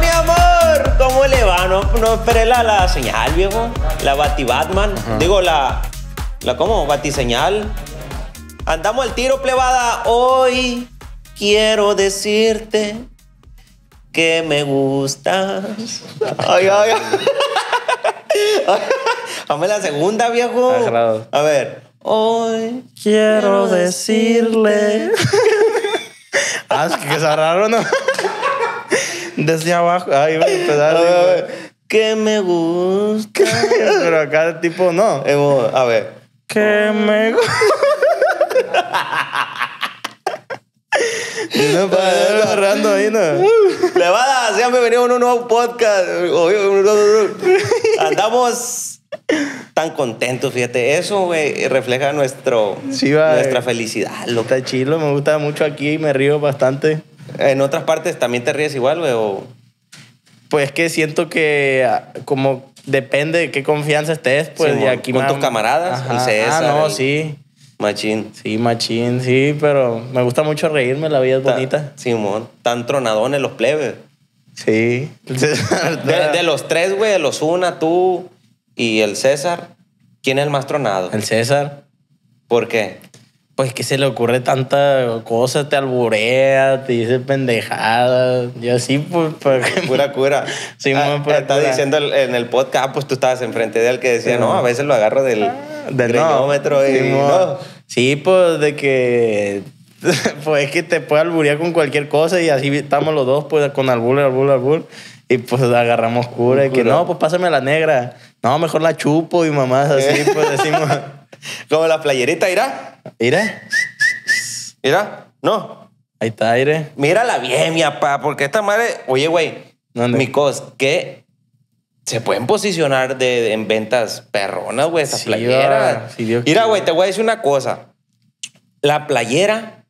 mi amor? ¿Cómo le va? No, no esperé la, señal, viejo. La Bati Batman. Digo, la. ¿La cómo? señal. Andamos al tiro, plebada. Hoy quiero decirte que me gustas. Ay, ay, ay. Dame la segunda, viejo. A ver. Hoy quiero decirle. ah, que se agarraron, ¿no? desde abajo. Ahí va a empezar. que me gusta. Pero acá tipo no. a ver. Que me gusta. No, para ahí, ¿no? Levada, sean bienvenidos a un nuevo podcast. Andamos tan contentos, fíjate. Eso, güey, refleja nuestro, nuestra felicidad. loca Está chilo, me gusta mucho aquí y me río bastante. ¿En otras partes también te ríes igual, güey? O... Pues que siento que ah, como depende de qué confianza estés, pues, aquí Con tus camaradas, el ah, César. Ah, no, sí. Machín. Sí, machín, sí, pero me gusta mucho reírme, la vida es bonita. Simón, tan tronadones los plebes. Sí. de, los tres, güey, de los una, tú y el César, ¿quién es el más tronado? El César. ¿Por qué? pues que se le ocurre tanta cosa, te alburea, te dice pendejada, y así, pues... Pura cura. sí, pues diciendo en el podcast, pues tú estabas enfrente de él que decía, no, a veces lo agarro del, ah, del y... Sí, pues de que... Pues es que te puede alburear con cualquier cosa y así estamos los dos, pues con albur, albur, albur. Y pues agarramos cura. Y que no, pues pásame la negra. No, mejor la chupo y mamás así, eh. pues decimos... Como la playerita, irá. Irá. Irá. No. Ahí está, iré. Mírala bien, mi papá, porque esta madre. Oye, güey. Mi cos, que se pueden posicionar de, en ventas perronas, güey, esa Mira, güey, te voy a decir una cosa. La playera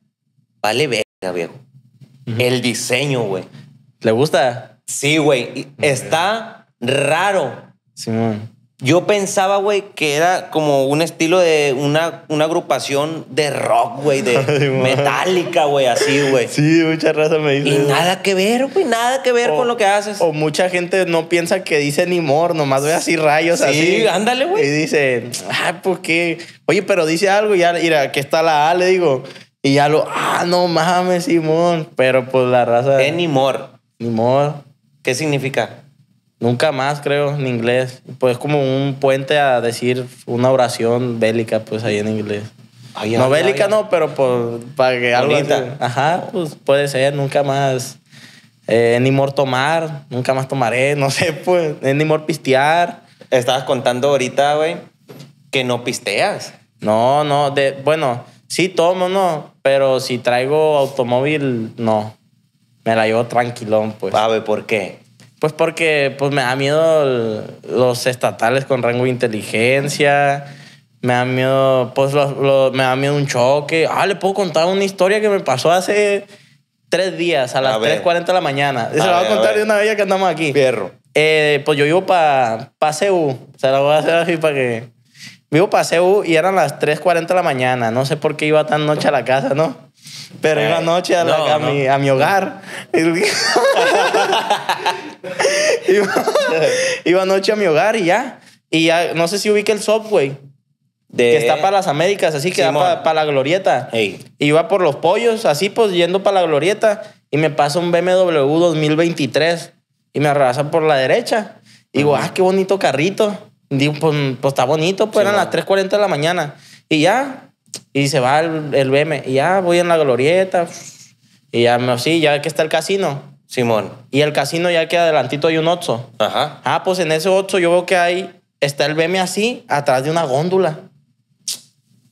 vale verga, viejo. El diseño, güey. ¿Le gusta? Sí, güey. Está raro. Simón. Yo pensaba, güey, que era como un estilo de una, agrupación de rock, güey, de metálica, güey, así, güey. Sí, mucha raza me dice. Y nada que ver, güey, nada que ver con lo que haces. O mucha gente no piensa que dice ni mor, nomás ve así rayos así. Sí, ándale, güey. Y dice, ay, ah, pues qué. Oye, pero dice algo, ya, mira, aquí está la A, le digo. Y ya lo, ah, no mames, Simón. Pero pues la raza. Es ni mor. Ni mor. ¿Qué significa? Nunca más, creo, en inglés. Pues como un puente a decir una oración bélica, pues ahí en inglés. no bélica, no, pero para que algo. Ajá, pues puede ser, nunca más. Eh, ni mor tomar, nunca más tomaré, no sé, pues. Eh, ni mor pistear. Estabas contando ahorita, güey, que no pisteas. No, no, de, bueno, sí tomo, no, pero si traigo automóvil, no. Me la llevo tranquilón, pues. A ¿por qué? Pues porque pues me da miedo los estatales con rango de inteligencia. Me da miedo, pues me da miedo un choque. Ah, le puedo contar una historia que me pasó hace tres días, a las 3.40 de la mañana. se la voy a contar de una vez que andamos aquí. perro eh, pues yo vivo para pa CU. Se la voy a hacer así para que... Vivo para CEU y eran las 3.40 de la mañana. No sé por qué iba tan noche a la casa, ¿no? Pero eh, iba noche a, Mi, a mi hogar. iba, anoche a mi hogar y ya. Y ya, no sé si ubique el subway. Que está para las Américas, así que para la glorieta. Y iba por los pollos, así pues yendo para la glorieta. Y me pasa un BMW 2023 y me arrasa por la derecha. Y digo, ah, qué bonito carrito. digo, pues, pues está bonito, pues eran las 3.40 de la mañana. Y ya, y se va el, el BM. Y ya voy en la glorieta. Y ya, sí, ya que está el casino. Simón. Y el casino ya que adelantito hay un Otso. Ah, pues en ese Otso yo veo que hay, está el BM así, atrás de una góndola.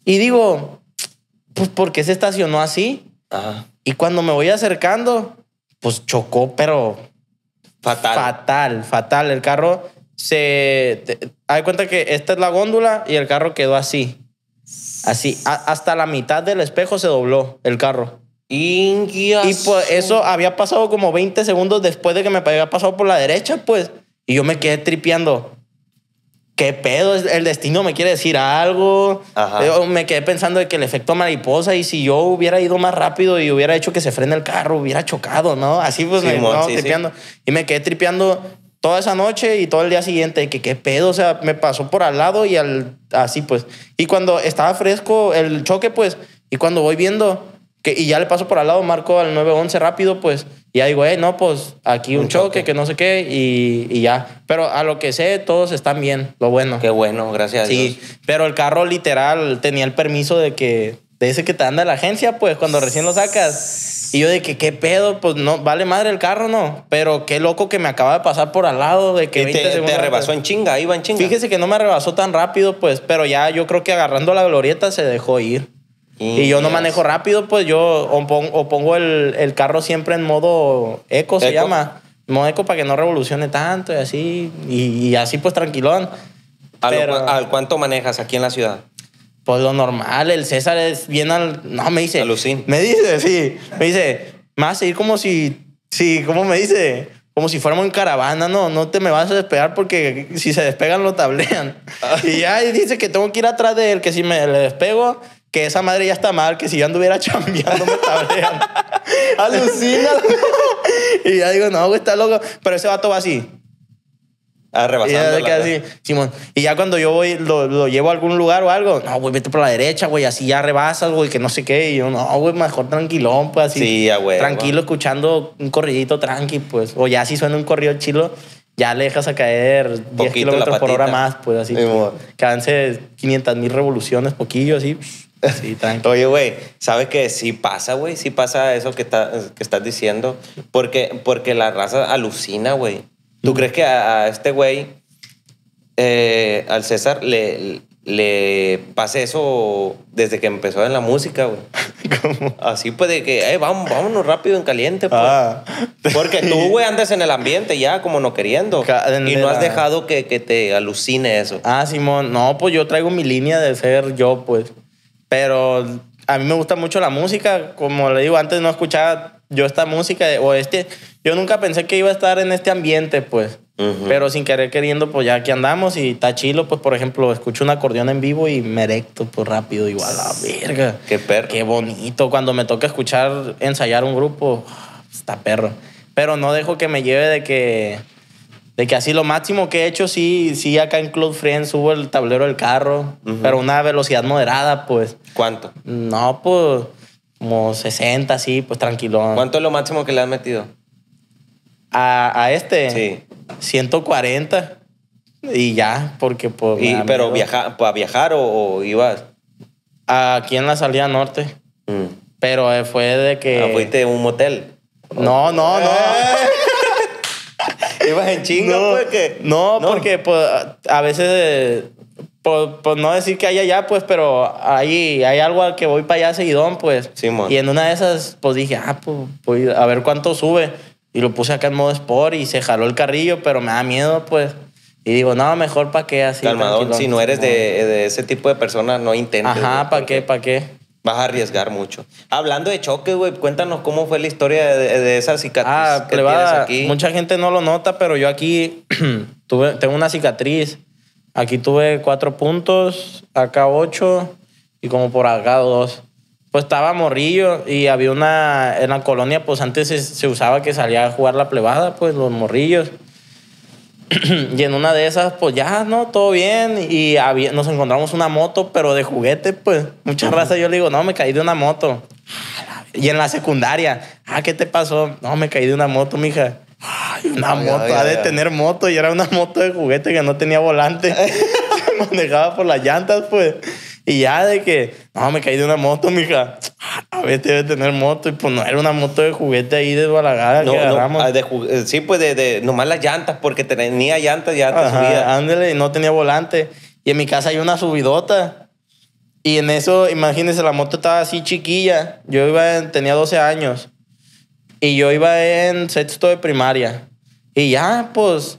Y digo, pues ¿por qué se estacionó así? Y cuando me voy acercando, pues chocó, pero... Fatal. Fatal, fatal. El carro se... hay cuenta que esta es la góndola y el carro quedó así. Así. hasta la mitad del espejo se dobló el carro. Y pues eso había pasado como 20 segundos después de que me había pasado por la derecha, pues. Y yo me quedé tripeando. ¿Qué pedo? ¿El destino me quiere decir algo? me quedé pensando que el efecto mariposa y si yo hubiera ido más rápido y hubiera hecho que se frene el carro, hubiera chocado, ¿no? Así pues me no, tripeando. Y me quedé tripeando toda esa noche y todo el día siguiente, que qué pedo, o sea, me pasó por al lado y al, así pues. Y cuando estaba fresco el choque, pues, y cuando voy viendo, y ya le paso por al lado, marco al 911 rápido, pues, y ya digo, eh, no, pues aquí un, choque, que no sé qué, y, ya. Pero a lo que sé, todos están bien, lo bueno. Qué bueno, gracias sí, a Dios. pero el carro literal tenía el permiso de que, de ese que te anda la agencia, pues, cuando recién lo sacas. Y yo de que, ¿qué pedo? Pues no, vale madre el carro, no. Pero qué loco que me acaba de pasar por al lado de que... te, rebasó en chinga, iba en chinga. Fíjese que no me rebasó tan rápido, pues, pero ya yo creo que agarrando la glorieta se dejó ir. Y, yo no manejo rápido, pues yo o pongo, el, el, carro siempre en modo eco, se llama. Modo eco para que no revolucione tanto y así. Y, así pues tranquilón. ¿A cuánto manejas aquí en la ciudad? Pues lo normal, el César es bien al... No, me dice... Me dice, sí. Me dice, más ir como si... Sí, ¿cómo me dice? como si fuéramos en caravana, no, no te me vas a despegar porque si se despegan lo tablean. Ah. y ahí dice que tengo que ir atrás de él, que si me le despego, que esa madre ya está mal, que si yo anduviera chambeando me Alucina. y ya digo, no, güey, está loco. Pero ese vato va así. Ah, y ya Y ya cuando yo voy, lo, llevo a algún lugar o algo, no, güey, vete por la derecha, güey, así ya rebasas, güey, que no sé qué. Y yo, no, güey, mejor tranquilón, pues así. Sí, güey. Tranquilo, escuchando un corridito tranqui, pues. O ya si suena un corrido chilo, ya le dejas a caer 10 kilómetros por hora más, pues así. que 500 mil revoluciones, poquillo, así. Sí, tanto Oye, güey, ¿sabes qué? Sí pasa, güey, sí pasa eso que, estás diciendo, porque, porque la raza alucina, güey. ¿Tú mm. crees que a, este güey, eh, al César, le, le pase eso desde que empezó en la música, güey? Así pues de que, eh, vamos, vámonos rápido en caliente, pues. Ah. Porque tú, güey, andas en el ambiente ya como no queriendo. Y no has dejado que, que te alucine eso. Ah, Simón, no, pues yo traigo mi línea de ser yo, pues. Pero a mí me gusta mucho la música. Como le digo, antes no escuchaba yo esta música o este. Yo nunca pensé que iba a estar en este ambiente, pues. Pero sin querer queriendo, pues ya aquí andamos y está chilo, pues por ejemplo, escucho un acordeón en vivo y me erecto pues rápido, igual a la verga. Qué perro. Qué bonito. Cuando me toca escuchar ensayar un grupo, está perro. Pero no dejo que me lleve de que de que así lo máximo que he hecho, sí, sí, acá en Club Friends subo el tablero del carro, pero una velocidad moderada, pues. ¿Cuánto? No, pues como 60, sí, pues tranquilo. ¿Cuánto es lo máximo que le has metido? A, este. Sí. 140. Y ya, porque pues. ¿Pero a viajar o, ibas? Aquí en la salida norte. Mm. Pero eh, fue de que. Ah, ¿Fuiste a un motel? No, no, no. ¡Eh! ibas en chinga, no, pues, porque. No, porque a veces. por, no decir que hay allá, pues, pero ahí hay algo al que voy para allá seguidón, pues. Y en una de esas, pues dije, ah, pues, a ver cuánto sube. Y lo puse acá en modo sport y se jaló el carrillo, pero me da miedo, pues. Y digo, no, mejor para qué así. si no eres de, ese tipo de persona, no intentes. Ajá, ¿para qué? ¿Para qué? Vas a arriesgar mucho. Hablando de choques, güey, cuéntanos cómo fue la historia de, esa cicatriz ah, que aquí. Mucha gente no lo nota, pero yo aquí tuve, tengo una cicatriz. Aquí tuve cuatro puntos, acá ocho y como por acá dos. Pues estaba morrillo y había una... En la colonia, pues antes se, se usaba que salía a jugar la plebada, pues los morrillos. y en una de esas, pues ya, ¿no? Todo bien. Y nos encontramos una moto, pero de juguete, pues. Muchas razas yo le digo, no, me caí de una moto. Y en la secundaria, ah, ¿qué te pasó? No, me caí de una moto, mija. Ay, una moto, ha de tener moto. Y era una moto de juguete que no tenía volante. Se manejaba por las llantas, pues. Y ya de que, no, me caí de una moto, mija. Ah, A te debe tener moto. Y pues no era una moto de juguete ahí desbalagada no, No, ah, de, eh, sí, pues de, de, nomás las llantas, porque tenía llantas ya te Ándale, y no tenía volante. Y en mi casa hay una subidota. Y en eso, imagínense, la moto estaba así chiquilla. Yo iba tenía 12 años. Y yo iba en sexto de primaria. Y ya, pues,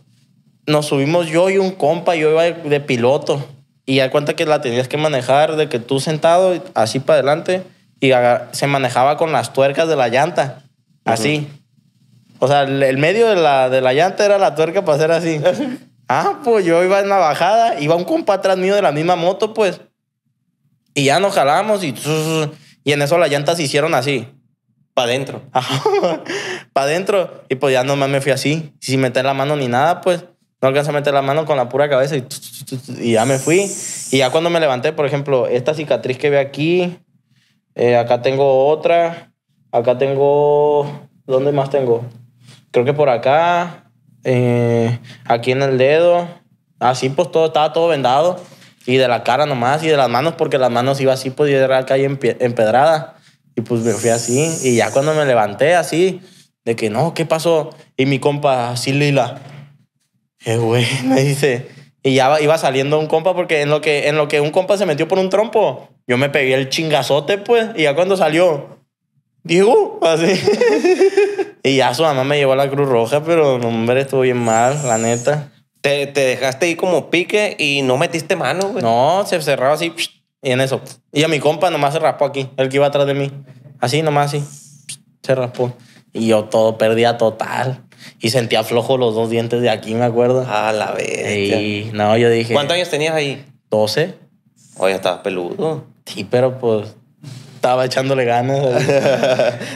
nos subimos yo y un compa. Yo iba de piloto. Y ya cuenta que la tenías que manejar de que tú sentado, así para adelante, y se manejaba con las tuercas de la llanta, así. O sea, el, medio de la, de la llanta era la tuerca para hacer así. ah, pues yo iba en la bajada, iba un compa atrás mío de la misma moto, pues. Y ya nos jalamos y... Y en eso las llantas se hicieron así. Para adentro. Para adentro. Y pues ya nomás me fui así, sin meter la mano ni nada, pues. No alcanza a meter la mano con la pura cabeza y, ya me fui. Y ya cuando me levanté, por ejemplo, esta cicatriz que ve aquí, eh, acá tengo otra, acá tengo... ¿Dónde más tengo? Creo que por acá, eh, aquí en el dedo. Así pues todo, estaba todo vendado. Y de la cara nomás y de las manos, porque las manos iba así, pues y era calle empedrada. Y pues me fui así. Y ya cuando me levanté así, de que no, ¿qué pasó? Y mi compa así lila, Qué güey, me dice. Y ya iba saliendo un compa porque en lo que, en lo que un compa se metió por un trompo, yo me pegué el chingazote, pues. Y ya cuando salió, digo uh", así. y ya su mamá me llevó a la Cruz Roja, pero hombre, estuvo bien mal, la neta. Te, te dejaste ahí como pique y no metiste mano, güey. No, se cerraba así. Y en eso. Y a mi compa nomás se raspó aquí, el que iba atrás de mí. Así, nomás así. Se raspó. Y yo todo, perdía total. Y sentía flojo los dos dientes de aquí, me acuerdo. Ah, la vez Y no, yo dije. ¿Cuántos años tenías ahí? 12. Oye, estabas peludo. Sí, pero pues estaba echándole ganas.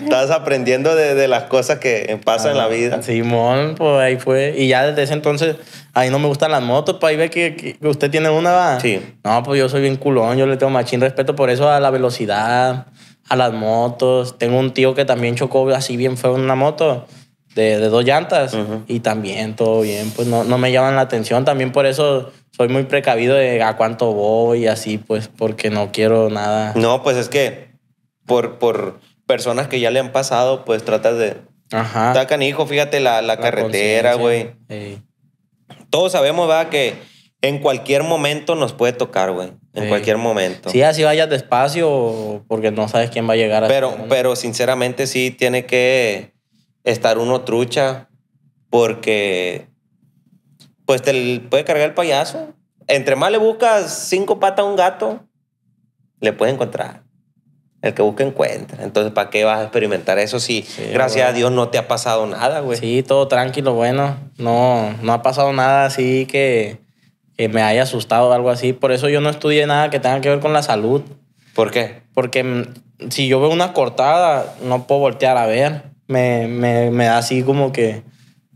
Estabas aprendiendo de, las cosas que pasan en la ah, vida. Simón, pues ahí fue. Y ya desde ese entonces, ahí no me gustan las motos, pues ahí ve que, usted tiene una, va. Sí. No, pues yo soy bien culón, yo le tengo machín respeto por eso a la velocidad, a las motos. Tengo un tío que también chocó así bien fue en una moto de, dos llantas y también todo bien, pues no, me llaman la atención, también por eso soy muy precavido de a cuánto voy y así, pues porque no quiero nada. No, pues es que por, por personas que ya le han pasado, pues tratas de... Ajá. Está hijo, fíjate la, carretera, güey. Todos sabemos, va, que en cualquier momento nos puede tocar, güey. En cualquier momento. Sí, así vayas despacio porque no sabes quién va a llegar. pero, pero sinceramente sí tiene que estar uno trucha porque pues te puede cargar el payaso. Entre más le buscas cinco patas a un gato, le puede encontrar. El que busca encuentra. Entonces, ¿para qué vas a experimentar eso si gracias a Dios no te ha pasado nada, güey? Sí, todo tranquilo, bueno. No, no ha pasado nada así que, que me haya asustado o algo así. Por eso yo no estudié nada que tenga que ver con la salud. ¿Por qué? Porque mm, si yo veo una cortada, no puedo voltear a ver me, da así como que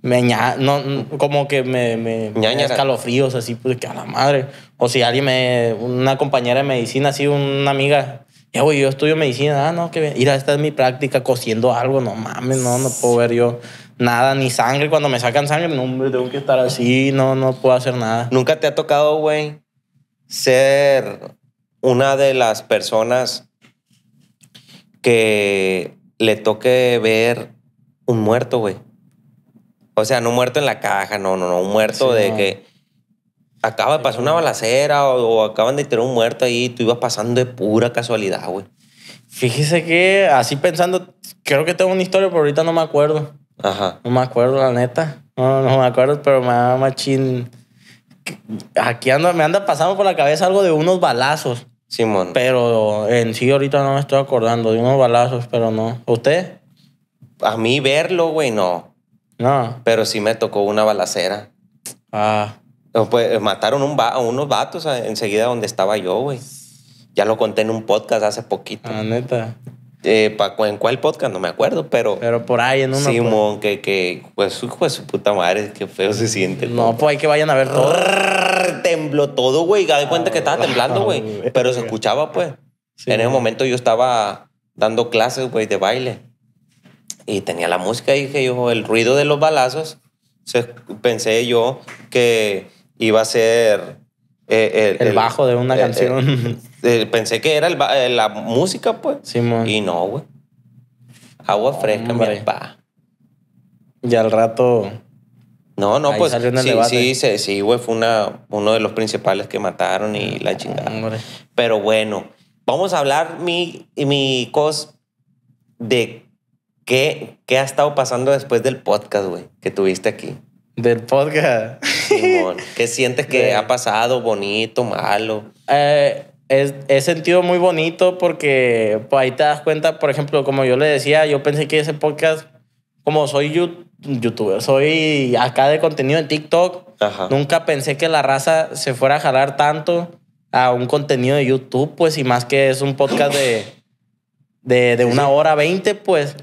me no, como que me, me, escalofríos así, pues que a la madre. O si alguien me, una compañera de medicina, así una amiga, ya güey, yo estudio medicina, ah, no, que a esta es mi práctica cosiendo algo, no mames, no, no puedo ver yo nada, ni sangre, cuando me sacan sangre, no, hombre, tengo que estar así, no, no puedo hacer nada. ¿Nunca te ha tocado, güey, ser una de las personas que le toque ver un muerto, güey. O sea, no muerto en la caja, no, no, no, un muerto de que acaba de pasar una balacera o, acaban de tener un muerto ahí y tú ibas pasando de pura casualidad, güey. Fíjese que así pensando, creo que tengo una historia, pero ahorita no me acuerdo. Ajá. No me acuerdo, la neta. No, no me acuerdo, pero me da Aquí ando, me anda pasando por la cabeza algo de unos balazos. Simón. Pero en sí ahorita no me estoy acordando de unos balazos, pero no. ¿Usted? A mí verlo, güey, no. No. Pero sí me tocó una balacera. Ah. Pues eh, mataron un unos vatos ah, enseguida donde estaba yo, güey. Ya lo conté en un podcast hace poquito. Ah, neta. Eh, ¿En cuál podcast? No me acuerdo, pero. Pero por ahí en uno. Pues. Simón, que, que. Pues, hijo su puta madre, qué feo se siente. No, pues hay que vayan a ver todo tembló todo, güey. Ya de cuenta que estaba ah, temblando, güey. Pero se escuchaba, pues. en ese momento yo estaba dando clases, güey, de baile. Y tenía la música y dije yo, el ruido de los balazos. pensé yo que iba a ser... Eh, el, bajo de una eh, eh, canción. pensé que era la música, pues. y no, güey. Agua fresca, mi Y al rato no, no, pues sí, sí, güey, fue una, uno de los principales que mataron y la ah, chingada. Pero bueno, vamos a hablar, mi, mi cos, de qué, ha estado pasando después del podcast, güey, que tuviste aquí. Del podcast. ¿qué sientes que ha pasado? ¿Bonito, malo? Eh, he sentido muy bonito porque pues, ahí te das cuenta, por ejemplo, como yo le decía, yo pensé que ese podcast, como soy YouTube, youtuber, soy acá de contenido en TikTok. Nunca pensé que la raza se fuera a jalar tanto a un contenido de YouTube, pues, y más que es un podcast de, de, una hora veinte, pues.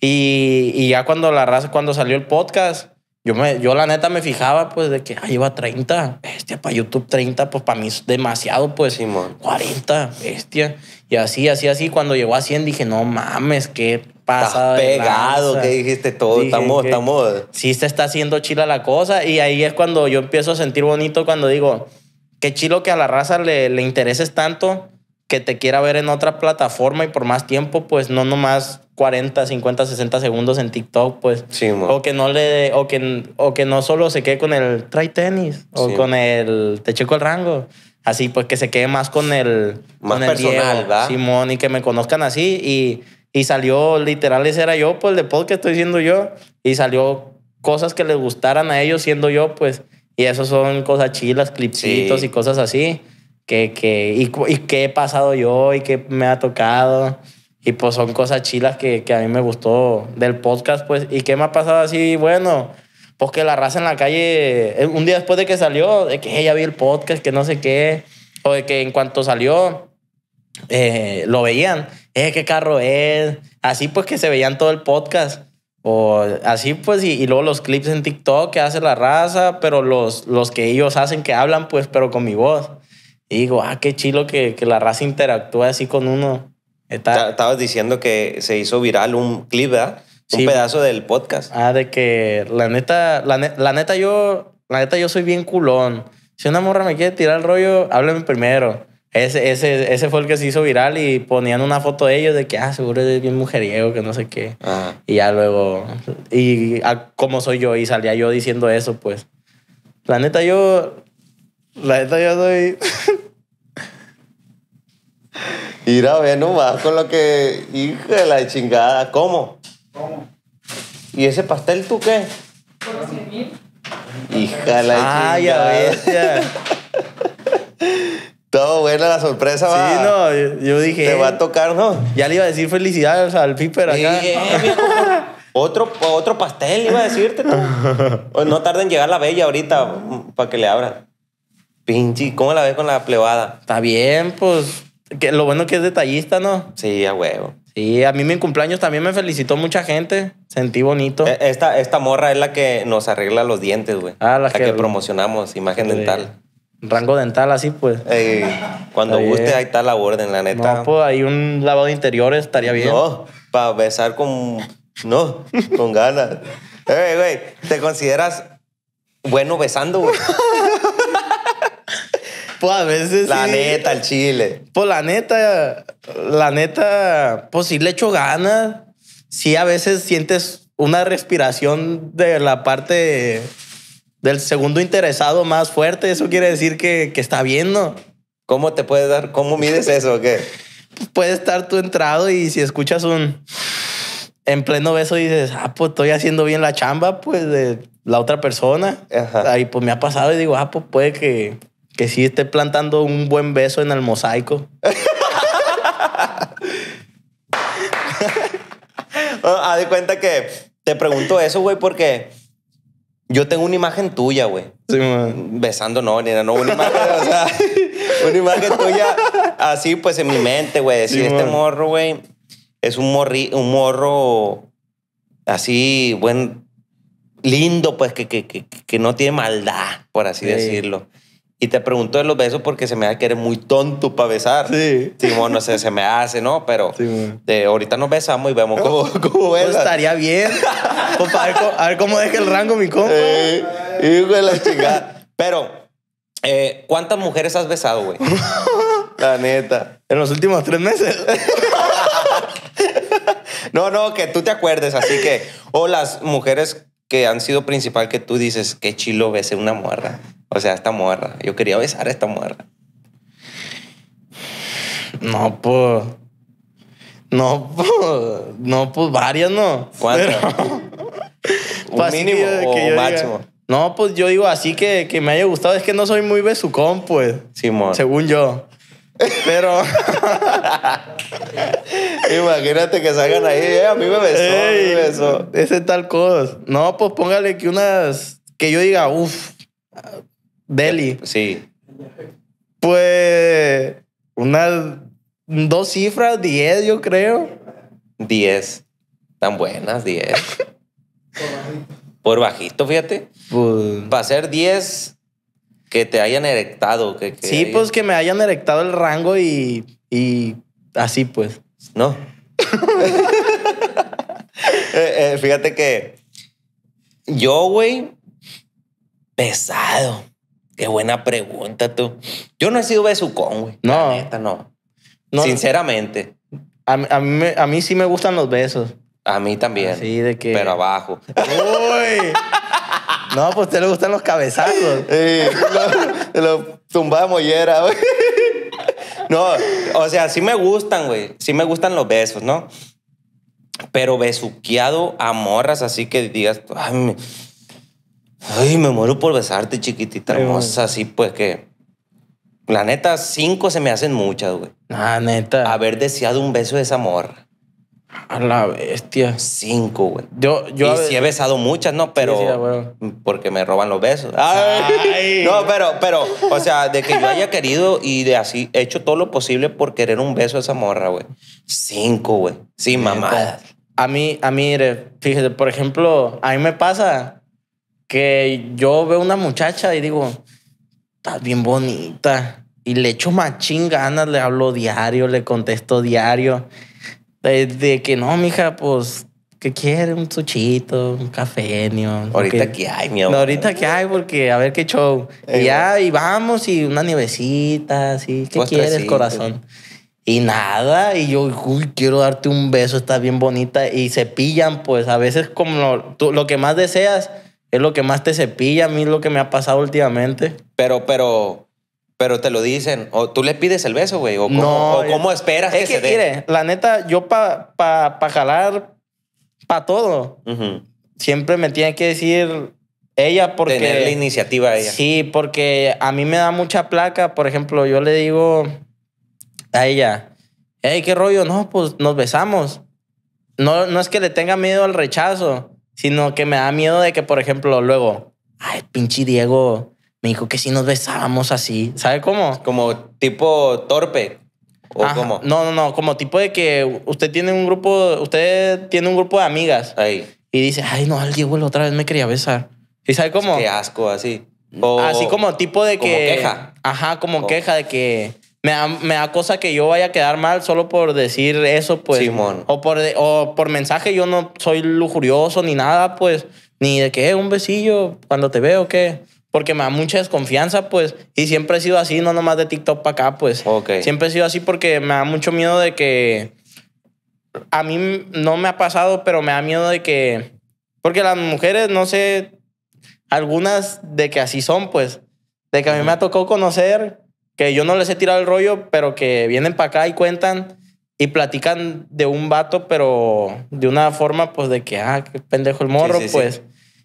Y, y, ya cuando la raza, cuando salió el podcast, yo, me, yo la neta me fijaba, pues, de que, ahí iba 30. Bestia, para YouTube 30, pues, para mí es demasiado, pues. Simón. 40, bestia. Y así, así, así. Cuando llegó a 100 dije, no mames, qué pasa. Estás pegado, que dijiste todo. estamos, estamos. Sí, se está haciendo chila la cosa. Y ahí es cuando yo empiezo a sentir bonito, cuando digo, qué chilo que a la raza le, le intereses tanto que te quiera ver en otra plataforma y por más tiempo, pues no nomás 40, 50, 60 segundos en TikTok, pues. Sí, o que no le o que, o que no solo se quede con el try tenis o con el te checo el rango. Así pues que se quede más con el más personal, Simón y que me conozcan así y y salió literal ese era yo, pues de podcast estoy siendo yo y salió cosas que les gustaran a ellos siendo yo, pues y eso son cosas chilas, clipsitos y cosas así que, que, y, qué he pasado yo y qué me ha tocado. Y pues son cosas chilas que, que, a mí me gustó del podcast, pues. ¿Y qué me ha pasado así? Bueno, pues que la raza en la calle, eh, un día después de que salió, de que ella vi el podcast, que no sé qué, o de que en cuanto salió, eh, lo veían. Eh, qué carro es. Así pues que se veían todo el podcast. O así pues, y, y, luego los clips en TikTok que hace la raza, pero los, los que ellos hacen que hablan, pues, pero con mi voz. Y digo, ah, qué chilo que, la raza interactúa así con uno. Estabas diciendo que se hizo viral un clip, ¿verdad? Un pedazo del podcast. Ah, de que la neta, la, neta yo, la yo soy bien culón. Si una morra me quiere tirar el rollo, hábleme primero. Ese, ese, ese fue el que se hizo viral y ponían una foto de ellos de que, ah, seguro es bien mujeriego, que no sé qué. Ah. Y ya luego, y ah, cómo soy yo, y salía yo diciendo eso, pues. La neta yo, la neta, yo soy. Mira, ve nomás con lo que. Hija de la chingada. ¿Cómo? ¿Cómo? ¿Y ese pastel tú qué? Por 100 mil. Hija de la ah, chingada. Ay, a bestia. Todo buena la sorpresa, va. Sí, no, yo, dije. Te va a tocar, ¿no? Ya le iba a decir felicidades al Piper acá. Eh, otro, otro pastel, iba a decirte pues No tarden en llegar la bella ahorita para que le abran. Pinche, ¿cómo la ves con la plebada? Está bien, pues. Que lo bueno que es detallista, ¿no? Sí, a huevo. Sí, a mí mi cumpleaños también me felicitó mucha gente. Sentí bonito. E, esta, esta morra es la que nos arregla los dientes, güey. Ah, la, que, promocionamos, imagen dental. Rango dental, así pues. cuando guste, ahí está la orden, la neta. No, pues ahí un lavado interior estaría bien. No, para besar con. No, con ganas. Ey, güey, ¿te consideras bueno besando, güey? Pues a veces. La neta, el chile. Pues la neta, la neta, pues sí le echo ganas. Sí, a veces sientes una respiración de la parte del segundo interesado más fuerte. Eso quiere decir que, que está viendo ¿Cómo te puedes dar? ¿Cómo mides eso qué? Puede estar tú entrado y si escuchas un en pleno beso dices, ah, pues estoy haciendo bien la chamba, pues de la otra persona. Ahí pues me ha pasado y digo, ah, pues puede que que sí esté plantando un buen beso en el mosaico. Ah, haz de cuenta que te pregunto eso, güey, porque yo tengo una imagen tuya, güey. Sí, Besando, no, nada, no, una imagen, o sea, una imagen tuya así, pues en mi mente, güey. Decir, este morro, güey, es un, morro así, buen, lindo, pues, que, que, no tiene maldad, por así decirlo. Y te pregunto de los besos porque se me hace que eres muy tonto para besar. Sí. Sí, no sé, se me hace, ¿no? Pero ahorita nos besamos y vemos cómo, cómo pues estaría bien. Pues, a, ver, cómo deja el rango mi compa. hijo de la chingada. Pero, eh, ¿cuántas mujeres has besado, güey? la neta. En los últimos tres meses. no, no, que tú te acuerdes. Así que, o las mujeres que han sido principal que tú dices, que chilo besé una morra. O sea, esta morra. Yo quería besar esta morra. No, pues. No, pues. No, pues varias, ¿no? cuatro ¿Un pues, mínimo máximo? No, pues yo digo así que, que, me haya gustado. Es que no soy muy besucón, pues. Simón. Según yo. Pero. Imagínate que salgan ahí, eh, a mí me besó, me besó. Ese tal cosa. No, pues póngale que unas. Que yo diga, uff. deli. Sí. Pues. Unas. Dos cifras, diez, yo creo. Diez. Tan buenas, diez. Por bajito, fíjate. Pues, Va a ser diez que te hayan erectado. Que, sí, pues que me hayan erectado el rango y, y así pues. No. Eh, eh, fíjate que yo, güey, pesado. Qué buena pregunta tú. Yo no he sido besucón, güey. No. no. no. Sinceramente. A, mí, a mí sí me gustan los besos. A mí también. Sí, de que. Pero abajo. Uy. No, pues a usted le gustan los cabezazos. Eh, lo, tumbamos güey. No, o sea, sí me gustan, güey. Sí me gustan los besos, ¿no? Pero besuqueado a morras, así que digas, ay, me, ay, me muero por besarte, chiquitita hermosa, así pues que. La neta, cinco se me hacen muchas, güey. Ah, neta. Haber deseado un beso de esa morra. A la bestia. Cinco, güey. Yo, yo y sí he besado muchas, ¿no? Pero. Porque me roban los besos. No, pero, pero, o sea, de que yo haya querido y de así, he hecho todo lo posible por querer un beso a esa morra, güey. Cinco, güey. Sí, mamá. A mí, a mí, fíjate, por ejemplo, a mí me pasa que yo veo una muchacha y digo, estás bien bonita. Y le echo machín ganas, le hablo diario, le contesto diario. De, que no, mija, pues ¿Qué quiere? Un tuchito, un café, ¿no? Ahorita que, hay, mi amor. ahorita que hay, porque a ver qué show. y ya, y vamos, y una nievecita, así. ¿Qué quieres, corazón? Y nada, y yo, uy, quiero darte un beso, está bien bonita. Y se pillan, pues a veces, como lo, tú, lo que más deseas es lo que más te cepilla. A mí es lo que me ha pasado últimamente. Pero, pero, pero te lo dicen, o tú le pides el beso, güey, o cómo, esperas es que, se mire, la neta, yo para jalar, para todo, siempre me tiene que decir ella porque... Tener la iniciativa ella. Sí, porque a mí me da mucha placa, por ejemplo, yo le digo a ella, hey, qué rollo, no, pues nos besamos. No, no es que le tenga miedo al rechazo, sino que me da miedo de que, por ejemplo, luego, ay, pinche Diego, me dijo que si nos besábamos así. ¿Sabe cómo? Como tipo torpe. ¿O Ajá. No, no, no. Como tipo de que usted tiene un grupo, usted tiene un grupo de amigas. Ahí. Y dice, ay, no, alguien vuelve otra vez me quería besar. ¿Y sabe cómo? qué asco, así. así como tipo de que. Como queja. Ajá, como queja de que. Me da, me da, cosa que yo vaya a quedar mal solo por decir eso, pues. Simón. O por, o por mensaje, yo no soy lujurioso ni nada, pues. Ni de que eh, un besillo cuando te veo, ¿qué? porque me da mucha desconfianza, pues. Y siempre he sido así, no nomás de TikTok para acá, pues. Siempre he sido así porque me da mucho miedo de que. A mí no me ha pasado, pero me da miedo de que. Porque las mujeres, no sé, algunas de que así son, pues. De que a mí me ha tocado conocer que yo no les he tirado el rollo, pero que vienen para acá y cuentan y platican de un vato, pero de una forma, pues, de que, ah, qué pendejo el morro, pues.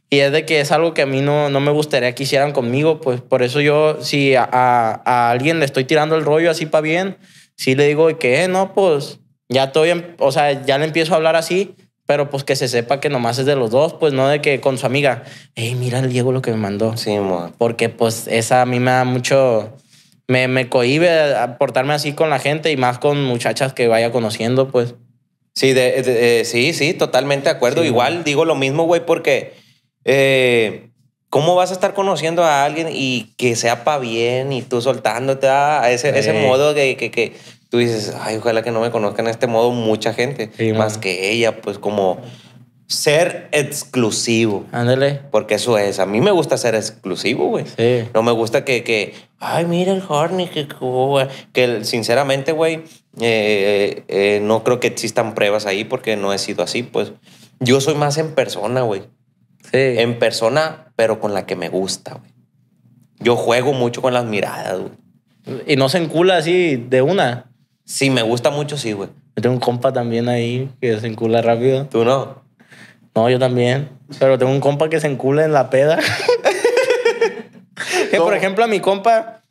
Y es de que es algo que a mí no, no me gustaría que hicieran conmigo, pues por eso yo, si a, a, alguien le estoy tirando el rollo así para bien, sí le digo que, eh, no, pues ya estoy, o sea, ya le empiezo a hablar así, pero pues que se sepa que nomás es de los dos, pues no de que con su amiga, hey, mira el Diego lo que me mandó. Sí, Porque pues esa a mí me da mucho, me, me cohibe portarme así con la gente y más con muchachas que vaya conociendo, pues. Sí, de, eh, sí, sí, totalmente de acuerdo. Igual digo lo mismo, güey, porque eh, ¿cómo vas a estar conociendo a alguien y que sea para bien y tú soltándote a ese, ese modo de que, tú dices, ay, ojalá que no me conozcan a este modo mucha gente, más que ella, pues como ser exclusivo. Ándale. Porque eso es. A mí me gusta ser exclusivo, güey. Sí. No me gusta que, que ay, mira el Horny, que, que uh", sinceramente, güey, eh, eh, no creo que existan pruebas ahí porque no he sido así, pues. Yo soy más en persona, güey. En persona, pero con la que me gusta, güey. Yo juego mucho con las miradas, güey. ¿Y no se encula así de una? Sí, me gusta mucho, sí, güey. Yo tengo un compa también ahí que se encula rápido. ¿Tú no? No, yo también. Pero tengo un compa que se encula en la peda. que, por ejemplo, a mi compa,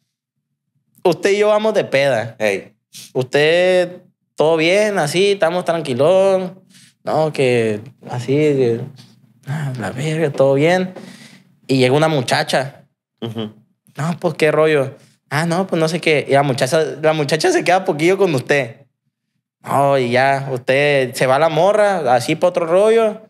usted y yo vamos de peda. Usted, todo bien, así, estamos tranquilos. No, que así, que Ah, la verga, todo bien. Y llega una muchacha. No, pues qué rollo. Ah, no, pues no sé qué. Y la muchacha, la muchacha se queda poquillo con usted. No, y ya, usted se va a la morra, así para otro rollo.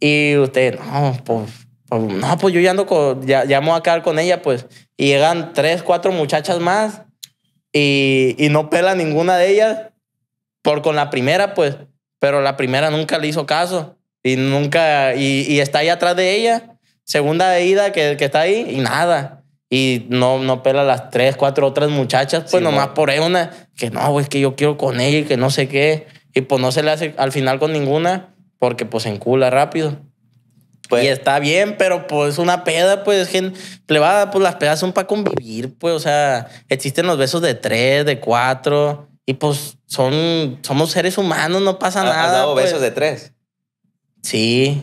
Y usted, no, pues, pues no, pues yo ya ando con, ya, ya a quedar con ella, pues. Y llegan tres, cuatro muchachas más y, y no pela ninguna de ellas por con la primera, pues. Pero la primera nunca le hizo caso. Y nunca, y, y, está ahí atrás de ella, segunda de ida que, que está ahí, y nada. Y no, no pela las tres, cuatro otras muchachas, pues nomás por ahí una, que no, güey, que yo quiero con ella y que no sé qué. Y pues no se le hace al final con ninguna, porque pues se encula rápido. Pues, y está bien, pero pues una peda, pues le va pues las pedas son para convivir, pues, o sea, existen los besos de tres, de cuatro, y pues son, somos seres humanos, no pasa nada. ¿Has pues. besos de tres? Sí,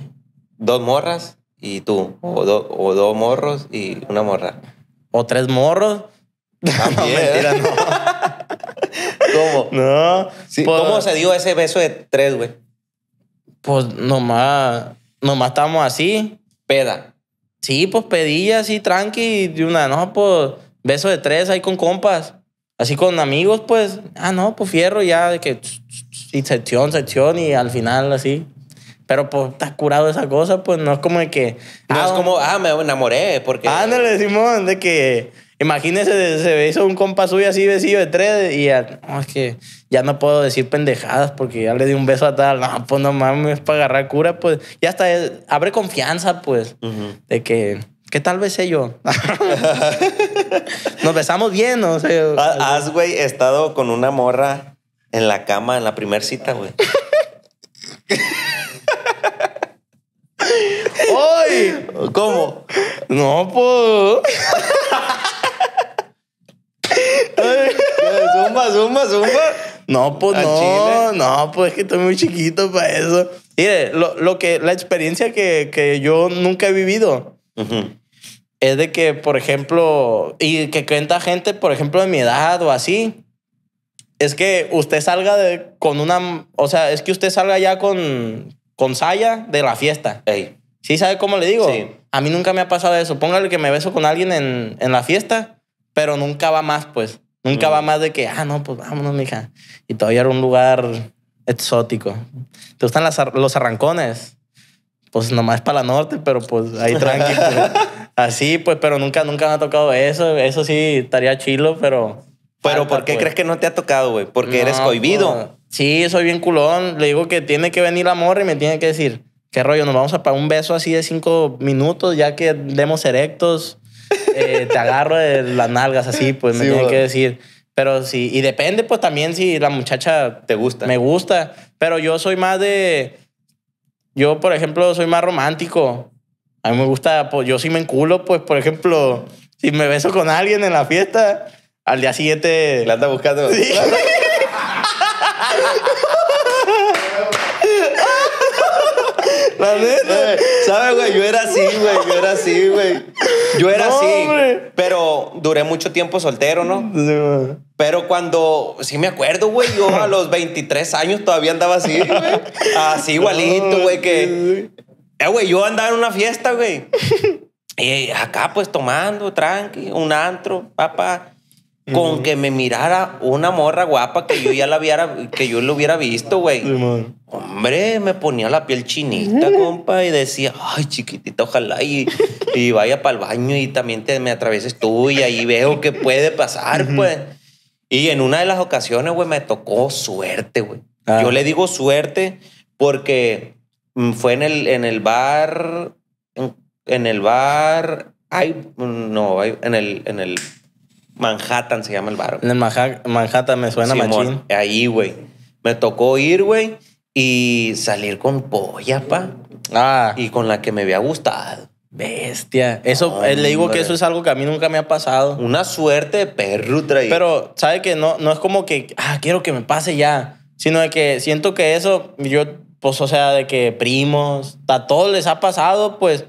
dos morras y tú. O, o dos morros y una morra. O tres morros. mentira, no. ¿Cómo? No. Pues- ¿Cómo se dio ese beso de tres, güey? Pues nomás, nomás estábamos así. Peda. Sí, pues pedía así, tranqui, de una, no, pues beso de tres ahí con compas. Así con amigos, pues, ah, no, pues fierro ya, de que, y sección, sección, y al final así. Pero pues está curado esa cosa, pues no es como de que. No es ah, como, ah, me enamoré, porque. Ándale, Simón, de que. Imagínese, se hizo un compa suyo así, vecino de tres, y ya, no, es que ya no puedo decir pendejadas porque ya le di un beso a tal. No, pues no mames, para agarrar cura, pues ya hasta abre confianza, pues, de que, que tal vez sé yo. Nos besamos bien, o sea. Has, güey, estado con una morra en la cama en la primera cita, güey. ¿Cómo? No, pues. zumba, zumba, zumba. No, pues no. No, pues es que estoy muy chiquito para eso. Mire, lo, que, la experiencia que, yo nunca he vivido es de que, por ejemplo, y que cuenta gente, por ejemplo, de mi edad o así, es que usted salga con una. O sea, es que usted salga ya con, con saya de la fiesta. ¿Sí sabe cómo le digo? A mí nunca me ha pasado eso. Póngale que me beso con alguien en, la fiesta, pero nunca va más, pues. Nunca mm. va más de que, ah, no, pues vámonos, mija. Y todavía era un lugar exótico. ¿Te gustan los arrancones? Pues nomás para la norte, pero pues ahí tranqui. Pues. Así, pues, pero nunca, nunca me ha tocado eso. Eso sí estaría chilo, pero... Pero ¿por qué pues. crees que no te ha tocado, güey? Porque eres cohibido. Pues, sí, soy bien culón. Le digo que tiene que venir la morra y me tiene que decir ¿Qué rollo? Nos vamos a pagar un beso así de cinco minutos, ya que demos erectos, eh, te agarro de las nalgas así, pues me tiene que decir. Pero sí, y depende pues también si la muchacha... Te gusta. Me gusta, pero yo soy más de... Yo, por ejemplo, soy más romántico. A mí me gusta, pues yo si me enculo, pues por ejemplo, si me beso con alguien en la fiesta, al día siguiente... La anda buscando. Sí. La eh, eh, ¿Sabes, güey? Yo era así, güey. Yo era así, güey. Yo era así. Pero duré mucho tiempo soltero, ¿no? pero cuando, sí me acuerdo, güey, yo a los 23 años todavía andaba así, güey. Así igualito, güey, que... Eh, güey, yo andaba en una fiesta, güey. Y acá, pues, tomando, tranqui, un antro, papá. Con que me mirara una morra guapa que yo ya la viera, que yo lo hubiera visto, güey. Hombre, me ponía la piel chinita, compa, y decía, ay, chiquitita, ojalá y, y vaya para el baño y también te, me atravieses tú y ahí veo que puede pasar, pues. Y en una de las ocasiones, güey, me tocó suerte, güey. Ah. Yo le digo suerte porque mm, fue en el, en el bar, en, el bar, ay, mm, no, en el, en el Manhattan se llama el bar. En Manhattan me suena machín. Ahí, güey. Me tocó ir, güey, y salir con polla, pa. Ah. Y con la que me había gustado. Bestia. Eso, eh, le digo que eso es algo que a mí nunca me ha pasado. Una suerte de perro traído. Pero, ¿sabe que no, no es como que, ah, quiero que me pase ya? Sino de que siento que eso, yo pues, o sea, de que primos, a todos les ha pasado, pues,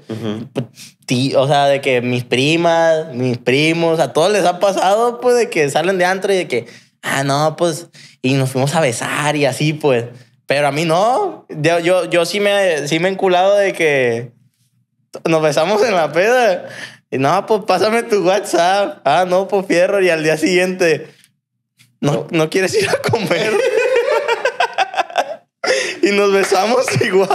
pues o sea, de que mis primas, mis primos, a todos les ha pasado, pues, de que salen de antro y de que, ah, no, pues, y nos fuimos a besar y así, pues. Pero a mí no. Yo, yo, yo sí, me, sí me he enculado de que nos besamos en la peda. Y no, pues pásame tu WhatsApp. Ah, no, pues fierro. Y al día siguiente, no, no quieres ir a comer. y nos besamos igual.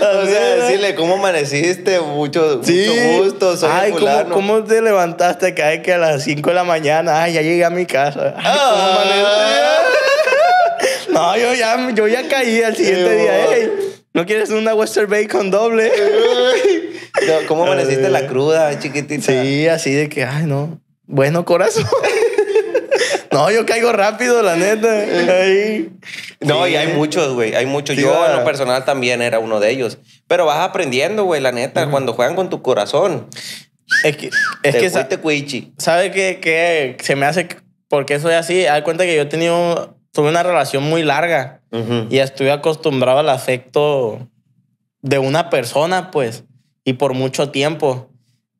o sea, decirle cómo amaneciste, mucho, mucho gusto. Soy ay, ¿cómo, ¿cómo, te levantaste cada vez que a las 5 de la mañana? Ay, ya llegué a mi casa. Ay, no, yo ya, yo ya caí al siguiente día. ¿No quieres una Western Bacon doble? ¿Cómo amaneciste la cruda, chiquitita? Sí, así de que, ay, no. Bueno, corazón. No, yo caigo rápido, la neta. No, y hay muchos, güey. Hay muchos. yo en lo personal también era uno de ellos. Pero vas aprendiendo, güey, la neta, cuando juegan con tu corazón. Es que, es que Cuichi. ¿sabe que, se me hace? Porque soy así. al cuenta que yo he tenido, tuve una relación muy larga y estuve acostumbrado al afecto de una persona, pues, y por mucho tiempo.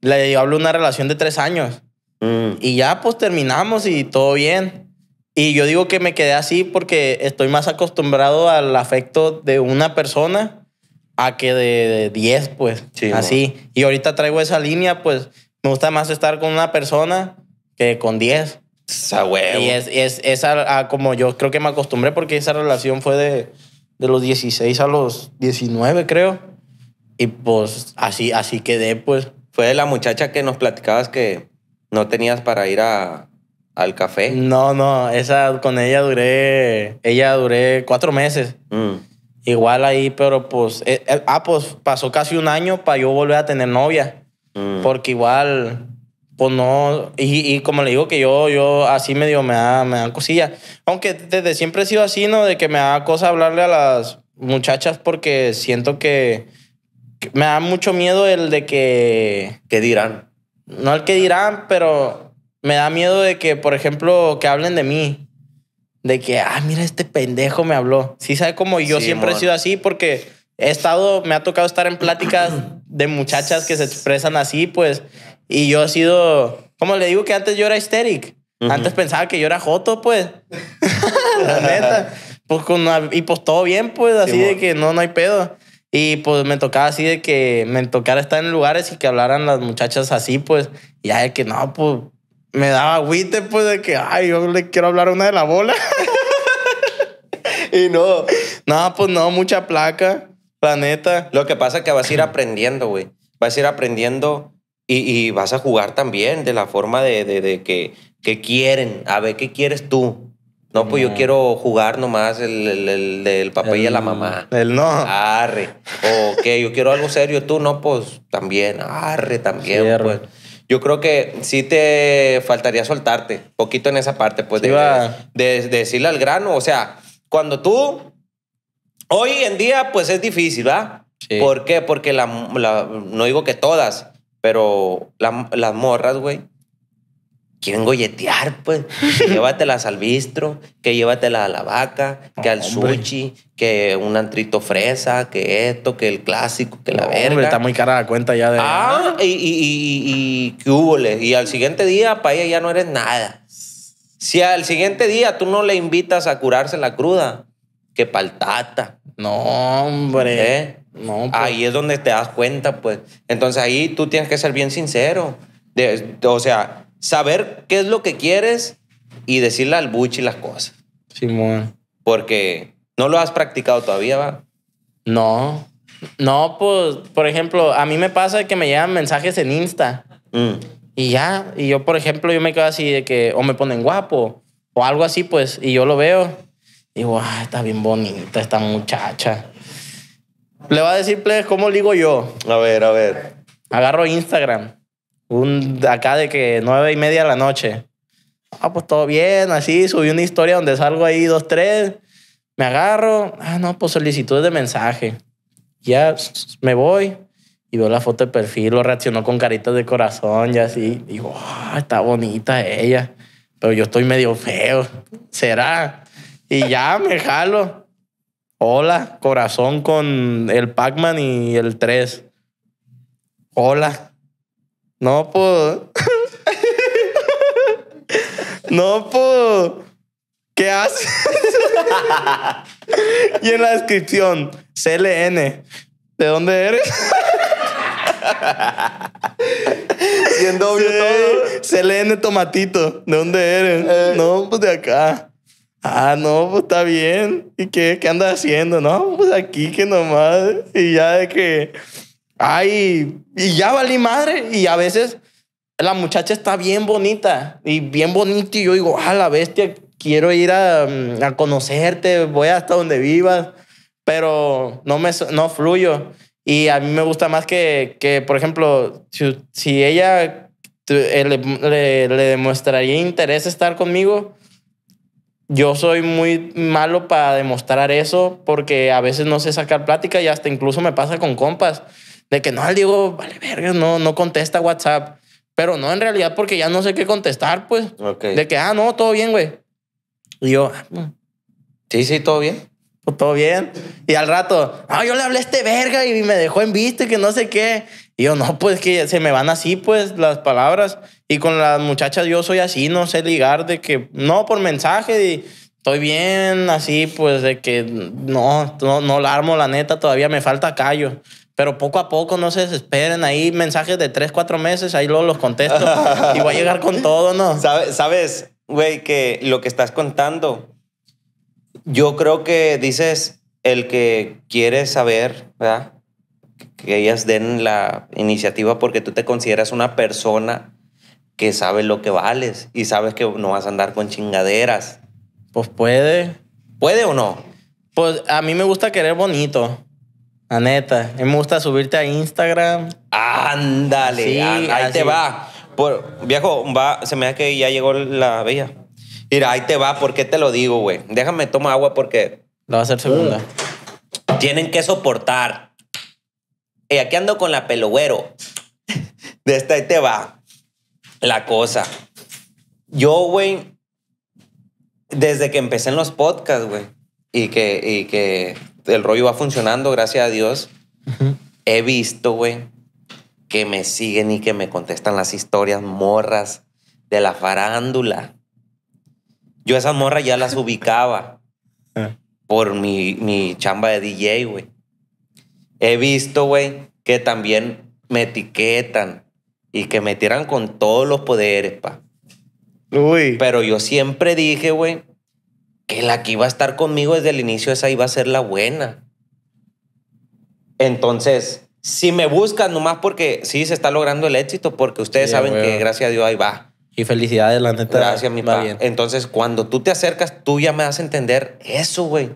Le hablo de una relación de tres años. Mm. Y ya pues terminamos y todo bien. Y yo digo que me quedé así porque estoy más acostumbrado al afecto de una persona a que de 10, pues. así. Y ahorita traigo esa línea, pues me gusta más estar con una persona que con 10. Esa huevo. Y es, es, como yo creo que me acostumbré porque esa relación fue de, los 16 a los 19, creo. Y pues así, así quedé, pues. Fue la muchacha que nos platicabas que ¿No tenías para ir al café? No, no, esa con ella duré, ella duré cuatro meses. Mm. Igual ahí, pero pues, eh, eh, ah, pues pasó casi un año para yo volver a tener novia. Mm. Porque igual, pues no, y, como le digo que yo, yo así medio me da, me da cosilla. Aunque desde siempre he sido así, ¿no? De que me da cosa hablarle a las muchachas porque siento que, me da mucho miedo el de que... ¿Qué dirán? no al que dirán, pero me da miedo de que, por ejemplo, que hablen de mí. De que, ah, mira, este pendejo me habló. Sí, sabe cómo yo siempre he sido así porque he estado, me ha tocado estar en pláticas de muchachas que se expresan así, pues, y yo he sido, como le digo que antes yo era histérico. Antes pensaba que yo era joto, pues. La neta. Pues y pues todo bien, pues, así de que no, no hay pedo. Y pues me tocaba así de que me tocara estar en lugares y que hablaran las muchachas así, pues. ya de que no, pues me daba agüite, pues de que, ay, yo le quiero hablar a una de la bola. y no, no, pues no, mucha placa, la neta. Lo que pasa es que vas a ir aprendiendo, güey. Vas a ir aprendiendo y, y vas a jugar también de la forma de, de, de que, que quieren, a ver qué quieres tú. No, pues yo quiero jugar nomás el, el, del papá y la mamá. El no. Arre. O que yo quiero algo serio, tú no, pues también. Arre, también. Pues. Yo creo que sí te faltaría soltarte poquito en esa parte, pues de, decirle al grano. O sea, cuando tú. Hoy en día, pues es difícil, ¿va? ¿Por qué? Porque la, no digo que todas, pero las morras, güey quieren golletear, pues. Que llévatelas al bistro, que llévatelas a la vaca, que al sushi, que un antrito fresa, que esto, que el clásico, que la está muy cara la cuenta ya de. Ah, y, y, y, y, Y al siguiente día, para ella ya no eres nada. Si al siguiente día tú no le invitas a curarse la cruda, que paltata. No, hombre. ¿Eh? No, pues. Ahí es donde te das cuenta, pues. Entonces ahí tú tienes que ser bien sincero. De, o sea, saber qué es lo que quieres y decirle al buchi las cosas. Simón. Porque no lo has practicado todavía, ¿va? No. No, pues, por ejemplo, a mí me pasa que me llegan mensajes en Insta. Mm. Y ya, y yo, por ejemplo, yo me quedo así de que, o me ponen guapo, o algo así, pues, y yo lo veo. Y digo, ah, está bien bonita esta muchacha. Le va a decir, ¿cómo digo yo? A ver, a ver. Agarro Instagram un, acá de que nueve y media de la noche. Ah, pues todo bien, así. Subí una historia donde salgo ahí dos, tres. Me agarro. Ah, no, pues solicitudes de mensaje. Ya me voy y veo la foto de perfil. Lo reaccionó con caritas de corazón y así. Digo, ah, está bonita ella. Pero yo estoy medio feo. ¿Será? Y ya me jalo. Hola, corazón con el Pac-Man y el 3. Hola. No, pues. no, pues. ¿Qué haces? y en la descripción, CLN. ¿De dónde eres? y en doble todo. CLN Tomatito. ¿De dónde eres? Eh. No, pues de acá. Ah, no, pues está bien. ¿Y qué, qué andas haciendo? No, pues aquí que nomás. Y ya de que Ay, y ya valí madre. Y a veces la muchacha está bien bonita y bien bonito. Y yo digo, ah, la bestia, quiero ir a, mm, a conocerte, voy hasta donde vivas, pero no, me, no fluyo. Y a mí me gusta más que, que por ejemplo, si, si ella eh, le, le, le, demostraría interés estar conmigo, yo soy muy malo para demostrar eso porque a veces no sé sacar plática y hasta incluso me pasa con compas de que no, le digo, vale verga, no, no contesta WhatsApp. Pero no, en realidad, porque ya no sé qué contestar, pues. De que, ah, no, todo bien, güey. Y yo, ah, pues. sí, sí, todo bien. Pues, todo bien. Y al rato, ah, yo le hablé a este verga y me dejó en vista y que no sé qué. Y yo, no, pues que se me van así, pues, las palabras. Y con las muchachas yo soy así, no sé ligar de que, no, por mensaje y estoy bien, así, pues, de que no, no, no la armo, la neta, todavía me falta callo. Pero poco a poco, no se desesperen. Ahí mensajes de tres, cuatro meses, ahí luego los contesto y voy a llegar con todo, ¿no? Sabes, güey, que lo que estás contando, yo creo que dices el que quiere saber, ¿verdad? Que ellas den la iniciativa porque tú te consideras una persona que sabe lo que vales y sabes que no vas a andar con chingaderas. Pues puede. ¿Puede o no? Pues a mí me gusta querer bonito. Aneta, neta. me gusta subirte a Instagram. Ándale, ahí te va. Por, viejo, va, se me da que ya llegó la bella. Mira, ahí te va, ¿por qué te lo digo, güey? Déjame tomar agua porque. No va a ser segunda. tienen que soportar. Y aquí ando con la peluero. De esta ahí te va. La cosa. Yo, güey, desde que empecé en los podcasts, güey, y que, y que el rollo va funcionando, gracias a Dios. He visto, güey, que me siguen y que me contestan las historias morras de la farándula. Yo esas morras ya las ubicaba ah. por mi, mi chamba de DJ, güey. He visto, güey, que también me etiquetan y que me tiran con todos los poderes, pa. Uy. Pero yo siempre dije, güey, que la que iba a estar conmigo desde el inicio, esa iba a ser la buena. Entonces, si me buscan nomás porque sí se está logrando el éxito, porque ustedes saben que gracias a Dios ahí va. Y felicidades, la neta. Gracias, mi padre. Entonces, cuando tú te acercas, tú ya me das a entender eso, güey.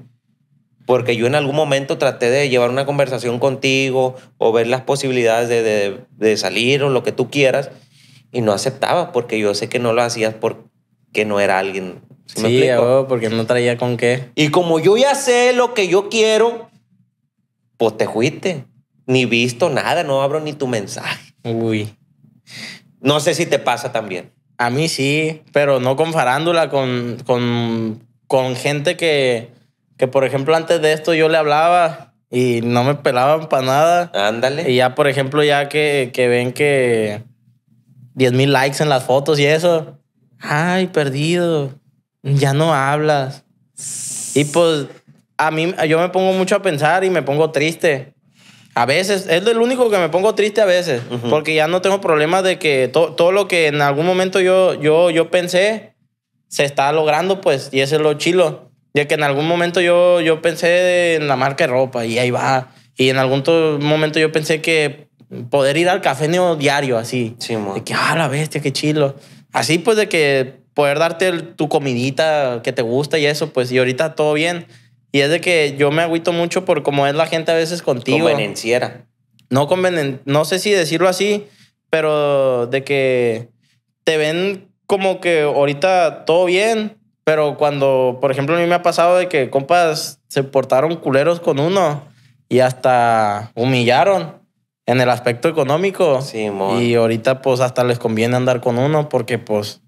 Porque yo en algún momento traté de llevar una conversación contigo o ver las posibilidades de, de salir o lo que tú quieras y no aceptaba porque yo sé que no lo hacías porque no era alguien Sí, porque no traía con qué. Y como yo ya sé lo que yo quiero, pues te fuiste. Ni visto nada, no abro ni tu mensaje. Uy. No sé si te pasa también. A mí sí, pero no con farándula, con, gente que, que, por ejemplo, antes de esto yo le hablaba y no me pelaban para nada. Ándale. Y ya, por ejemplo, ya que, que ven que 10 mil likes en las fotos y eso. Ay, perdido ya no hablas. Y pues a mí, yo me pongo mucho a pensar y me pongo triste. A veces, es el único que me pongo triste a veces, porque ya no tengo problema de que todo lo que en algún momento yo, yo, yo pensé se está logrando, pues, y ese es lo chilo. De que en algún momento yo, yo pensé en la marca de ropa y ahí va. Y en algún momento yo pensé que poder ir al café neo diario, así. Sí, de que, ah, la bestia, qué chilo. Así pues de que poder darte tu comidita que te gusta y eso, pues, y ahorita todo bien. Y es de que yo me agüito mucho por cómo es la gente a veces contigo. Convenciera. No, convenen, no sé si decirlo así, pero de que te ven como que ahorita todo bien, pero cuando, por ejemplo, a mí me ha pasado de que compas se portaron culeros con uno y hasta humillaron en el aspecto económico. Sí, mon. Y ahorita pues hasta les conviene andar con uno porque pues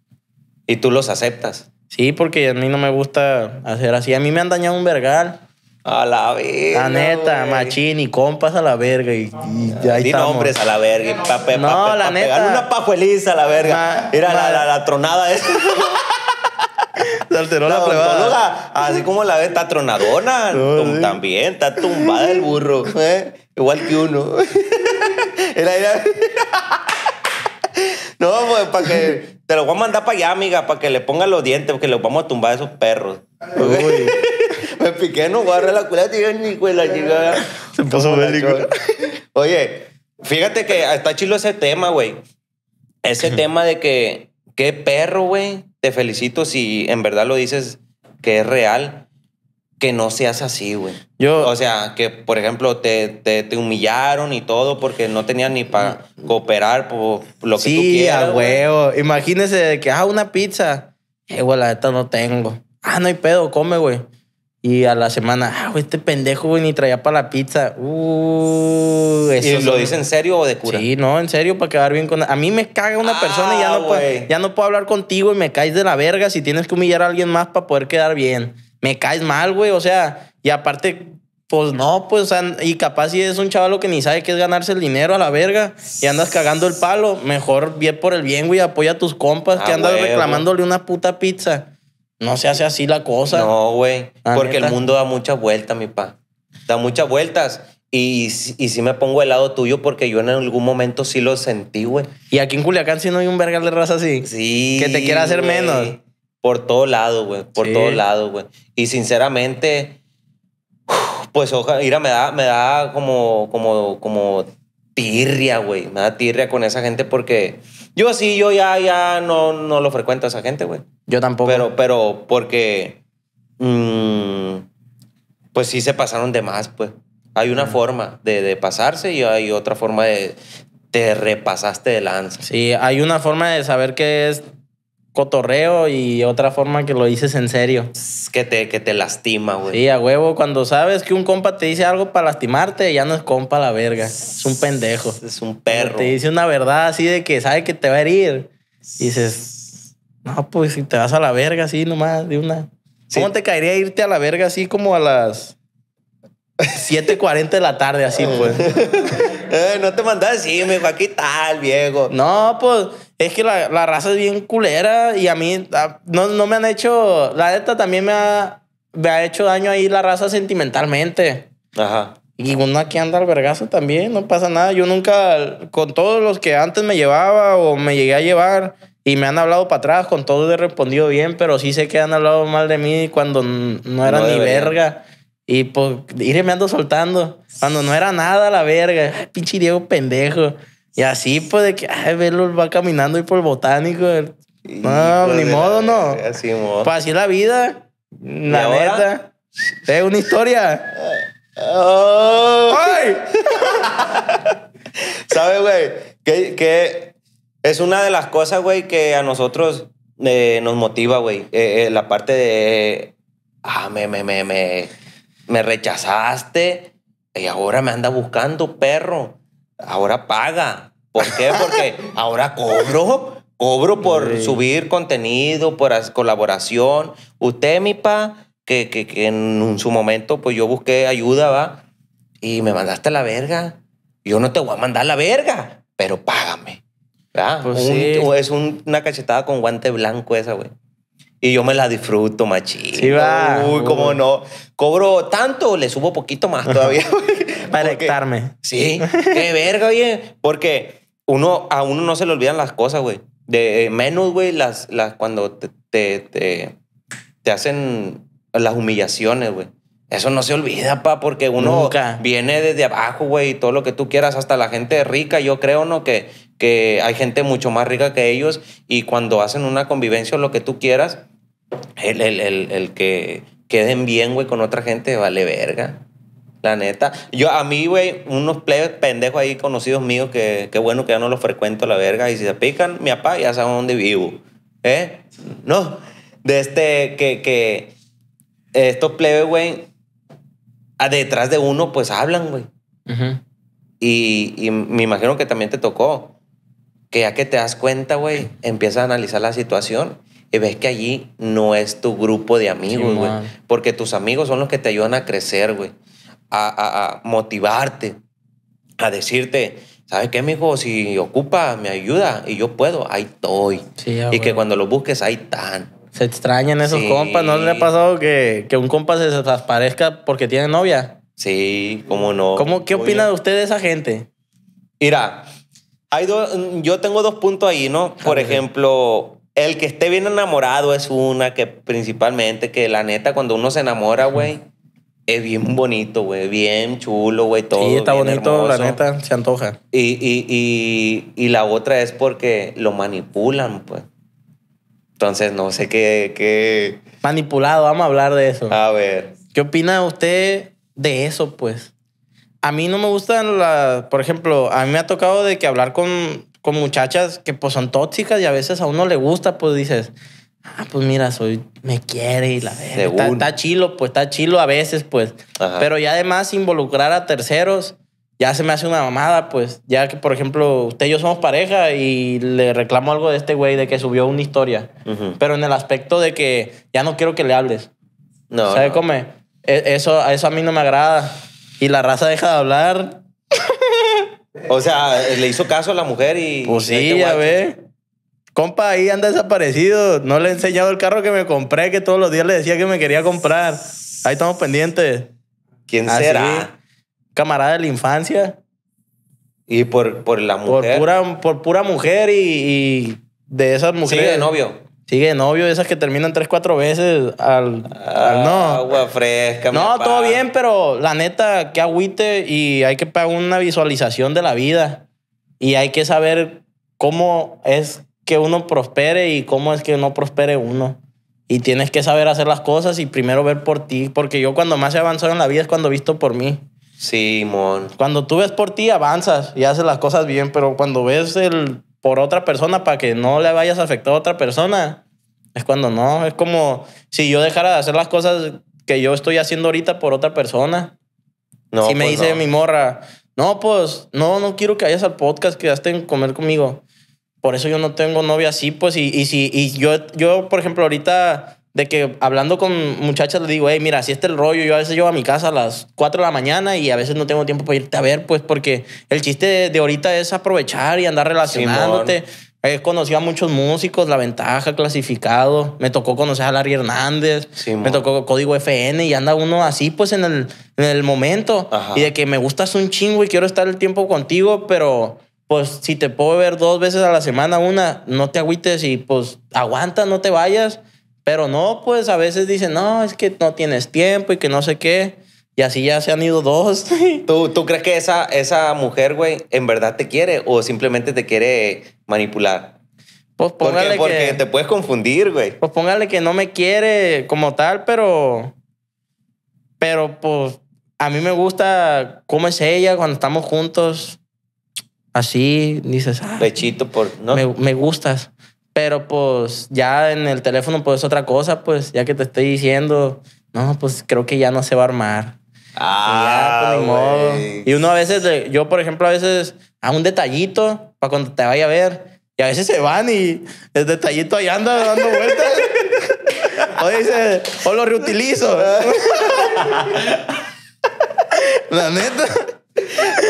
y tú los aceptas. Sí, porque a mí no me gusta hacer así. A mí me han dañado un vergal. A la verga. La neta, machín y compas a la verga. Y, nombres a la verga. no, la neta. una pajueliza a la verga. Mira la, la, tronada Se alteró la, Así como la ve, está tronadona. También está tumbada el burro. Igual que uno. era... No, pues para que te lo voy a mandar para allá, amiga, para que le ponga los dientes, porque le vamos a tumbar a esos perros. Uy. Me piqué, no agarré la culata y ni la chica. Se Oye, fíjate que está chilo ese tema, güey. Ese tema de que, qué perro, güey. Te felicito si en verdad lo dices que es real que no seas así, güey. Yo, o sea, que por ejemplo te, humillaron y todo porque no tenían ni para cooperar por lo que tú quieras. Sí, Imagínese que, ah, una pizza. Eh, güey, la neta no tengo. Ah, no hay pedo, come, güey. Y a la semana, ah, güey, este pendejo, güey, ni traía para la pizza. Uh, eso lo dice en serio o de cura? Sí, no, en serio, para quedar bien con... A mí me caga una ah, persona y ya no, puedo, ya no puedo hablar contigo y me caes de la verga si tienes que humillar a alguien más para poder quedar bien me caes mal, güey. O sea, y aparte, pues no, pues, y capaz si es un chavalo que ni sabe qué es ganarse el dinero a la verga y andas cagando el palo, mejor bien por el bien, güey, apoya a tus compas que ah, andas reclamándole una puta pizza. No se hace así la cosa. No, güey, porque el mundo da muchas vueltas, mi pa. Da muchas vueltas. Y, y, sí me pongo del lado tuyo porque yo en algún momento sí lo sentí, güey. Y aquí en Culiacán si no hay un vergal de raza así. Sí. Que te quiera hacer menos. Por todo lado, güey. Por todo lado, güey. Y sinceramente, pues ojo, mira, me da, me da como, como, como tirria, güey. Me da tirria con esa gente porque yo sí, yo ya, ya no, no lo frecuento a esa gente, güey. Yo tampoco. Pero, pero porque, mm, pues sí se pasaron de más, pues. Hay una forma de, de, pasarse y hay otra forma de te repasaste de lanza. Sí, hay una forma de saber que es cotorreo y otra forma que lo dices en serio. que te, te lastima, güey. Sí, a huevo, cuando sabes que un compa te dice algo para lastimarte, ya no es compa la verga. Es un pendejo. Es un perro. te dice una verdad así de que sabe que te va a herir. Y dices, no, pues si te vas a la verga así nomás, de una. ¿Cómo te caería irte a la verga así como a las 7.40 de la tarde, así ah. pues. Eh, no te mandas a me va a quitar, viejo. No, pues es que la, raza es bien culera y a mí ah, no, me han hecho. La neta también me ha, me ha hecho daño ahí la raza sentimentalmente. Ajá. Y uno aquí anda al vergazo también, no pasa nada. Yo nunca, con todos los que antes me llevaba o me llegué a llevar y me han hablado para atrás, con todos he respondido bien, pero sí sé que han hablado mal de mí cuando no era ni verga. Y pues irme me ando soltando. Cuando no era nada la verga. pinche Diego pendejo. Y así, pues, de que, ay, verlo va caminando y por el botánico. No, ni modo, no. Pues, así, modo. la vida. La neta. Es una historia. Oh. ¿Sabes, güey? Que, que, es una de las cosas, güey, que a nosotros eh, nos motiva, güey. Eh, eh, la parte de. Ah, me, me, me, me me rechazaste y ahora me anda buscando, perro. Ahora paga. ¿Por qué? Porque ahora cobro. Cobro por subir contenido, por colaboración. Usted, mi pa, que, que, en su momento, pues yo busqué ayuda, va, y me mandaste la verga. Yo no te voy a mandar la verga, pero págame. ¿verdad? Pues es una cachetada con guante blanco esa, güey y yo me la disfruto machito. Sí, va. Uy, cómo no. Cobro tanto, le subo poquito más todavía. Para electarme. Sí, qué verga, oye. Porque uno, a uno no se le olvidan las cosas, güey. De eh, menos, güey, las, las, cuando te hacen las humillaciones, güey. Eso no se olvida, pa, porque uno viene desde abajo, güey, y todo lo que tú quieras, hasta la gente rica, yo creo, ¿no? Que, que hay gente mucho más rica que ellos y cuando hacen una convivencia o lo que tú quieras, el, que queden bien, güey, con otra gente, vale verga. La neta. Yo, a mí, güey, unos plebes pendejos ahí conocidos míos que, bueno que ya no los frecuento la verga. Y si se pican, mi papá ya sabe dónde vivo. ¿Eh? No. De este, que, que estos plebes, güey, detrás de uno, pues hablan, güey. y, me imagino que también te tocó, que ya que te das cuenta, güey, empiezas a analizar la situación y ves que allí no es tu grupo de amigos, güey. porque tus amigos son los que te ayudan a crecer, güey, a, motivarte, a decirte, ¿sabes qué, mijo? Si ocupa, me ayuda y yo puedo, ahí estoy. y que cuando lo busques, ahí tanto. Se extrañan esos compas. ¿No le ha pasado que, un compa se desaparezca porque tiene novia? Sí, cómo no. ¿Cómo, ¿Qué opina de usted de esa gente? Mira, hay yo tengo dos puntos ahí, ¿no? Por ejemplo, el que esté bien enamorado es una que principalmente, que la neta, cuando uno se enamora, güey, es bien bonito, güey, bien chulo, güey, todo. Sí, está bonito, la neta, se antoja. Y, y, y, y la otra es porque lo manipulan, pues. Entonces, no sé qué, Manipulado, vamos a hablar de eso. A ver. ¿Qué opina usted de eso, pues? A mí no me gustan las... Por ejemplo, a mí me ha tocado de que hablar con, muchachas que pues son tóxicas y a veces a uno le gusta, pues dices... Ah, pues mira, soy, me quiere y la verdad. Está, chilo, pues está chilo a veces, pues. Pero ya además involucrar a terceros ya se me hace una mamada, pues ya que, por ejemplo, usted y yo somos pareja y le reclamo algo de este güey de que subió una historia, pero en el aspecto de que ya no quiero que le hables. No. ¿Sabe cómo? E, eso, eso a mí no me agrada. Y la raza deja de hablar. o sea, le hizo caso a la mujer y... Pues sí, ya ve. Compa, ahí anda desaparecido. No le he enseñado el carro que me compré, que todos los días le decía que me quería comprar. Ahí estamos pendientes. ¿Quién será? camarada de la infancia. Y por, por la mujer. Por pura, mujer y, de esas mujeres. Sigue de novio. Sigue de novio, esas que terminan tres, cuatro veces al, ah, Agua fresca. No, todo bien, pero la neta, que agüite y hay que pagar una visualización de la vida. Y hay que saber cómo es que uno prospere y cómo es que no prospere uno. Y tienes que saber hacer las cosas y primero ver por ti, porque yo cuando más he avanzado en la vida es cuando he visto por mí. Simón. Cuando tú ves por ti, avanzas y haces las cosas bien, pero cuando ves el por otra persona para que no le vayas a afectar a otra persona, es cuando no. Es como si yo dejara de hacer las cosas que yo estoy haciendo ahorita por otra persona. No, si me pues dice mi morra, no, pues no, no quiero que vayas al podcast, que en comer conmigo. Por eso yo no tengo novia así, pues, y, y si y yo, yo, por ejemplo, ahorita de que hablando con muchachas le digo, hey, mira, si este el rollo, yo a veces llego a mi casa a las 4 de la mañana y a veces no tengo tiempo para irte a ver, pues porque el chiste de, ahorita es aprovechar y andar relacionándote. He conocido a muchos músicos, La Ventaja, Clasificado. Me tocó conocer a Larry Hernández. me tocó Código FN y anda uno así, pues, en el, momento. Y de que me gustas un chingo y quiero estar el tiempo contigo, pero pues si te puedo ver dos veces a la semana, una, no te agüites y pues aguanta, no te vayas. Pero no, pues a veces dicen, no, es que no tienes tiempo y que no sé qué. Y así ya se han ido dos. ¿Tú, tú crees que esa, esa mujer, güey, en verdad te quiere o simplemente te quiere manipular? Pues póngale porque, que, te puedes confundir, güey. Pues póngale que no me quiere como tal, pero. Pero pues a mí me gusta cómo es ella cuando estamos juntos. Así, dices. Ah, Pechito por. ¿no? me gustas. Pero pues ya en el teléfono pues otra cosa, pues ya que te estoy diciendo, no, pues creo que ya no se va a armar. Ah, pues, y, y uno a veces, yo por ejemplo a veces a un detallito para cuando te vaya a ver y a veces se van y el detallito ahí anda dando vueltas. o o lo reutilizo. La neta.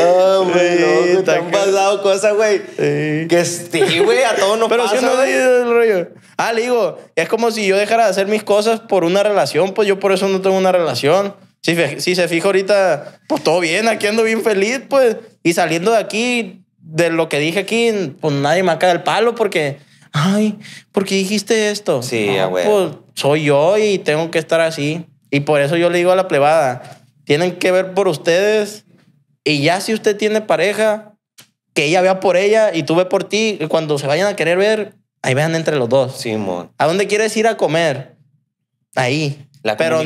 Ah, güey, no, te han pasado cosas, güey. Sí. Que sí, güey, a todos nos pasa. Pero si no el rollo. Ah, le digo, es como si yo dejara de hacer mis cosas por una relación, pues yo por eso no tengo una relación. Si, se fija ahorita, pues todo bien, aquí ando bien feliz, pues. Y saliendo de aquí, de lo que dije aquí, pues nadie me caído el palo porque, ay, porque dijiste esto. Sí, güey. Pues soy yo y tengo que estar así. Y por eso yo le digo a la plebada, tienen que ver por ustedes y ya si usted tiene pareja, que ella vea por ella y tú ve por ti, cuando se vayan a querer ver, ahí vean entre los dos. Sí, mon. ¿A dónde quieres ir a comer? Ahí. La pero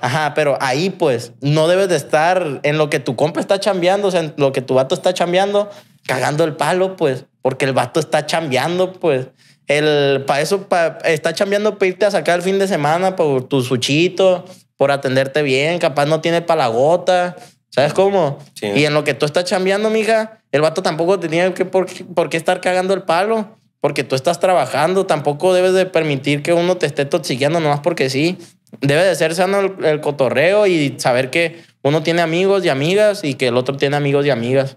ajá, pero ahí pues no debes de estar en lo que tu compa está chambeando, o sea, en lo que tu vato está chambeando, cagando el palo, pues, porque el vato está chambeando, pues. El, para eso, está chambeando para irte a sacar el fin de semana por tu suchito, por atenderte bien, capaz no tiene para la gota, ¿Sabes cómo? Y en lo que tú estás chambeando, mija, el vato tampoco tenía que por, por, qué estar cagando el palo. Porque tú estás trabajando, tampoco debes de permitir que uno te esté toxiqueando nomás porque sí. Debe de ser sano el, el cotorreo y saber que uno tiene amigos y amigas y que el otro tiene amigos y amigas.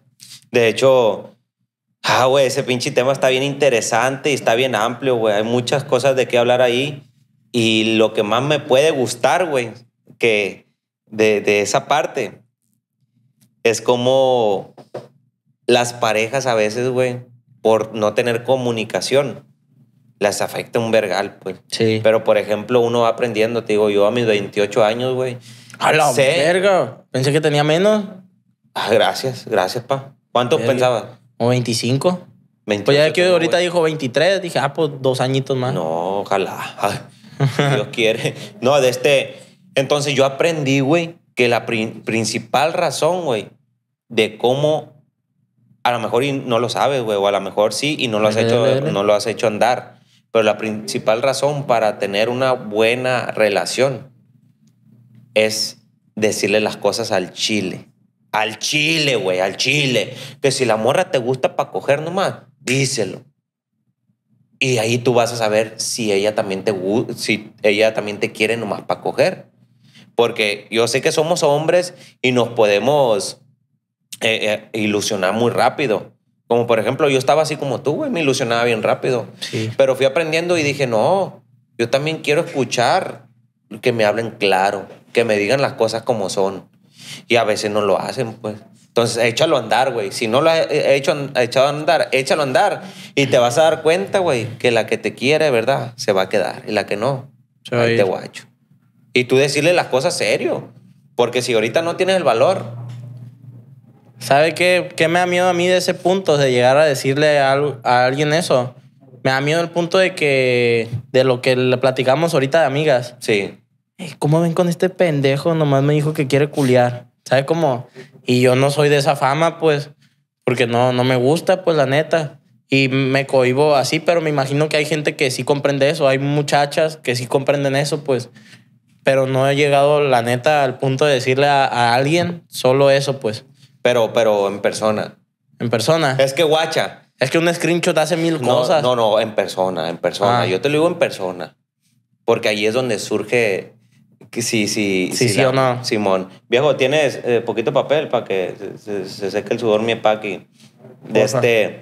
De hecho, ah, güey, ese pinche tema está bien interesante y está bien amplio, güey. Hay muchas cosas de qué hablar ahí. Y lo que más me puede gustar, güey, que de, de esa parte es como las parejas a veces, güey, por no tener comunicación, las afecta un vergal, pues. Sí. Pero, por ejemplo, uno va aprendiendo, te digo, yo a mis 28 años, güey. ¡A la verga! Pensé que tenía menos. Ah, gracias, gracias, pa. ¿Cuánto pensabas? O 25. pues ya que ahorita dijo 23, dije, ah, pues dos añitos más. No, ojalá. Dios quiere. No, de este... Entonces yo aprendí, güey, la principal razón, güey, de cómo a lo mejor y no lo sabes, güey, o a lo mejor sí y no lo has hecho, no lo has hecho andar. Pero la principal razón para tener una buena relación es decirle las cosas al chile. Al chile, güey, al chile. Que si la morra te gusta para coger nomás, díselo. Y ahí tú vas a saber si ella también te, si ella también te quiere nomás para coger porque yo sé que somos hombres y nos podemos eh, eh, ilusionar muy rápido. Como por ejemplo, yo estaba así como tú, güey, me ilusionaba bien rápido. Pero fui aprendiendo y dije, no, yo también quiero escuchar que me hablen claro, que me digan las cosas como son. Y a veces no lo hacen, pues. Entonces, échalo a andar, güey. Si no lo ha eh, hecho, echado a andar, échalo a andar. Y te vas a dar cuenta, güey, que la que te quiere, ¿verdad? Se va a quedar. Y la que no, te ahí guacho. Y tú decirle las cosas serio. Porque si ahorita no tienes el valor. ¿Sabe qué, qué me da miedo a mí de ese punto? De llegar a decirle a, alguien eso. Me da miedo el punto de que. De lo que le platicamos ahorita de amigas. Sí. ¿Cómo ven con este pendejo? Nomás me dijo que quiere culiar. sabe cómo? Y yo no soy de esa fama, pues. Porque no, no me gusta, pues, la neta. Y me cohibo así, pero me imagino que hay gente que sí comprende eso. Hay muchachas que sí comprenden eso, pues pero no he llegado, la neta, al punto de decirle a, alguien solo eso, pues. Pero, pero en persona. En persona. Es que guacha. Es que un screenshot hace mil cosas. No, no, en persona, en persona. Ah. Yo te lo digo en persona. Porque ahí es donde surge que si, sí, sí o no. Simón. Viejo, tienes eh, poquito papel para que se, seque el sudor mi epaqui De este,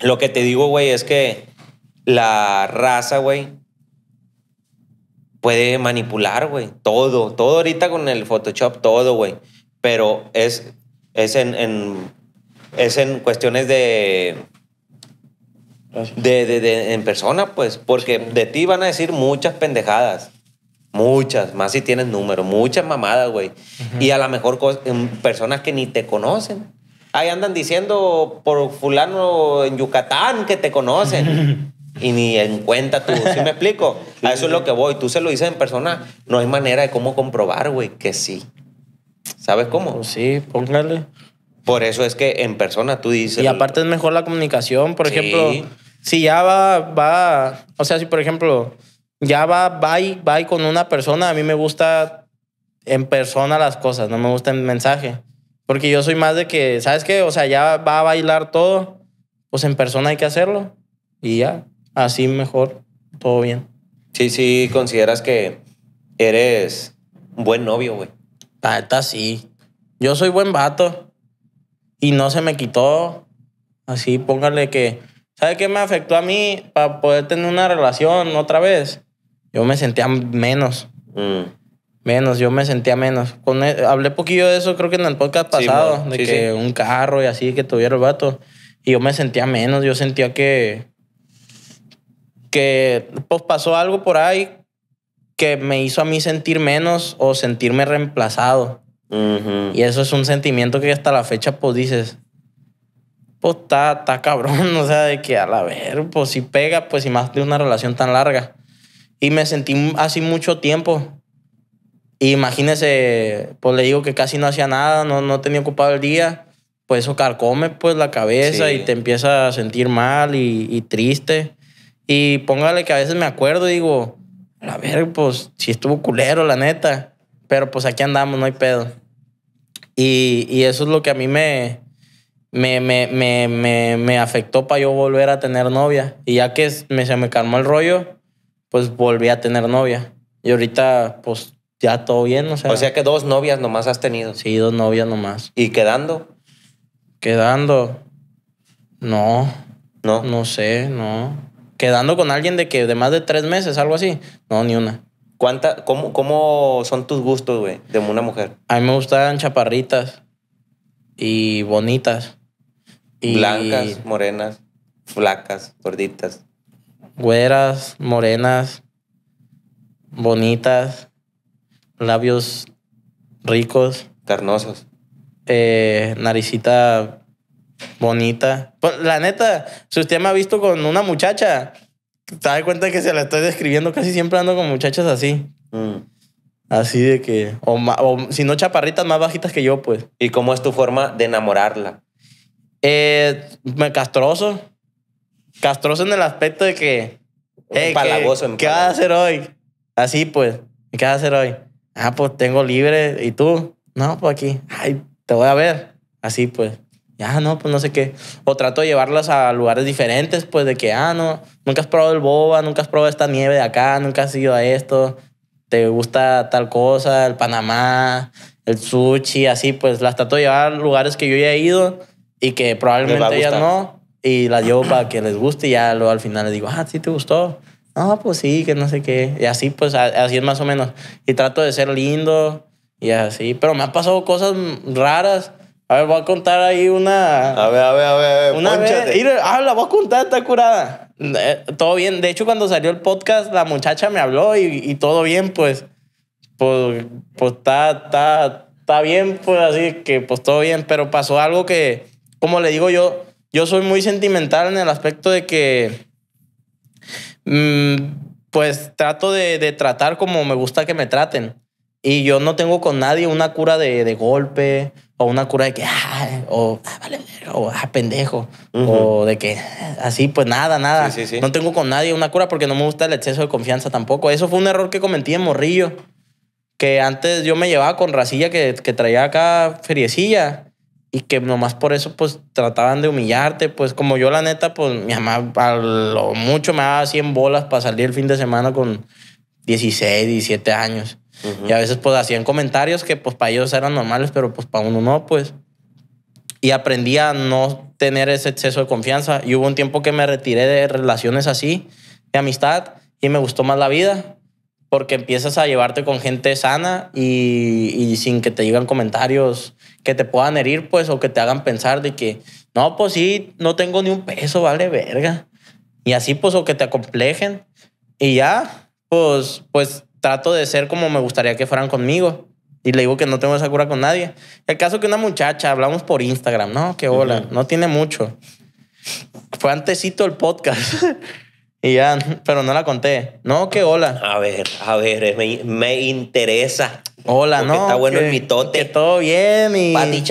lo que te digo, güey, es que la raza, güey, puede manipular, güey. Todo, todo ahorita con el Photoshop, todo, güey. Pero es, es, en, es en cuestiones de, de, de, en persona, pues, porque de ti van a decir muchas pendejadas. Muchas, más si tienes número, muchas mamadas, güey. Y a lo mejor em, personas que ni te conocen. Ahí andan diciendo por fulano en Yucatán que te conocen. y ni en cuenta tú. ¿Sí me explico? a eso es lo que voy. Tú se lo dices en persona, no hay manera de cómo comprobar, güey, que sí. ¿Sabes cómo? Pues sí, póngale. Por eso es que en persona tú dices. Y aparte es mejor la comunicación. Por sí. ejemplo, si ya va, va. O sea, si por ejemplo, ya va, va y, va y con una persona, a mí me gusta en persona las cosas, no me gusta en mensaje. Porque yo soy más de que, ¿sabes qué? O sea, ya va a bailar todo, pues en persona hay que hacerlo y ya así mejor, todo bien. Sí, sí, consideras que eres un buen novio, güey. ah está sí. Yo soy buen vato y no se me quitó. Así, póngale que. ¿Sabe qué me afectó a mí para poder tener una relación otra vez? Yo me sentía menos. Mm. Menos, yo me sentía menos. Con e, hablé poquillo de eso, creo que en el podcast pasado, de que un carro y así que tuviera el vato. Y yo me sentía menos, yo sentía que que pues pasó algo por ahí que me hizo a mí sentir menos o sentirme reemplazado. Y eso es un sentimiento que hasta la fecha pues dices, pues está, cabrón, o sea, de que a la ver, pues si pega, pues si más de una relación tan larga. Y me sentí así mucho tiempo. Y imagínese, pues le digo que casi no hacía nada, no, no tenía ocupado el día, pues eso carcome pues la cabeza y te empieza a sentir mal y triste. Y póngale que a veces me acuerdo y digo, a ver, pues si estuvo culero, la neta. Pero pues aquí andamos, no hay pedo. Y, y eso es lo que a mí me, me, me, me, afectó para yo volver a tener novia. Y ya que me, se me calmó el rollo, pues volví a tener novia. Y ahorita, pues ya todo bien, o sea. O sea que dos novias nomás has tenido. Sí, dos novias nomás. ¿Y quedando? Quedando. No. No. No sé, no quedando con alguien de que de más de tres meses, algo así. No, ni una. ¿Cuánta, cómo, son tus gustos, güey, de una mujer? A mí me gustan chaparritas y bonitas. Y Blancas, morenas, flacas, gorditas. Güeras, morenas, bonitas, labios ricos. Carnosos. Eh, naricita bonita. Pues, la neta, si usted me ha visto con una muchacha, te da cuenta que se la estoy describiendo. Casi siempre ando con muchachas así. Mm. Así de que, o, si no chaparritas más bajitas que yo, pues. ¿Y cómo es tu forma de enamorarla? Eh, me castroso. Castroso en el aspecto de que... Hey, eh, ¿qué, vas a hacer hoy? Así pues, ¿qué vas a hacer hoy? Ah, pues tengo libre. ¿Y tú? No, pues aquí. Ay, te voy a ver. Así pues ya ah, no, pues no sé qué. O trato de llevarlas a lugares diferentes, pues de que, ah, no, nunca has probado el boba, nunca has probado esta nieve de acá, nunca has ido a esto, te gusta tal cosa, el Panamá, el sushi, así, pues las trato de llevar a lugares que yo ya he ido y que probablemente ellas no, y las llevo para que les guste y ya luego al final les digo, ah, sí te gustó. No, pues sí, que no sé qué. Y así, pues así es más o menos. Y trato de ser lindo y así. Pero me han pasado cosas raras a ver, voy a contar ahí una. A ver, a ver, a ver. Una vez. ah, la voy a contar, está curada. Eh, todo bien. De hecho, cuando salió el podcast, la muchacha me habló y, y todo bien, pues, pues. Pues, está, está, está bien, pues así que, pues todo bien. Pero pasó algo que, como le digo yo, yo soy muy sentimental en el aspecto de que. Mm, pues trato de, de tratar como me gusta que me traten. Y yo no tengo con nadie una cura de, de golpe o una cura de que, o, vale, o ah, pendejo, o de que, así, pues nada, nada. No tengo con nadie una cura porque no me gusta el exceso de confianza tampoco. Eso fue un error que cometí en Morrillo, que antes yo me llevaba con racilla que, que traía acá feriecilla y que nomás por eso pues trataban de humillarte, pues como yo la neta, pues mi mamá a lo mucho me daba 100 bolas para salir el fin de semana con 16, 17 años. Y a veces pues hacían comentarios que pues para ellos eran normales, pero pues para uno no, pues. Y aprendí a no tener ese exceso de confianza. Y hubo un tiempo que me retiré de relaciones así, de amistad, y me gustó más la vida porque empiezas a llevarte con gente sana y, y, sin que te digan comentarios que te puedan herir, pues, o que te hagan pensar de que, no, pues sí, no tengo ni un peso, vale verga. Y así, pues, o que te acomplejen. Y ya, pues, pues trato de ser como me gustaría que fueran conmigo. Y le digo que no tengo esa cura con nadie. El caso que una muchacha, hablamos por Instagram, no, qué hola, no tiene mucho. Fue antesito el podcast. y ya, pero no la conté. No, qué hola. A ver, a ver, me, interesa. Hola, no. Está bueno el Que todo bien y. Pati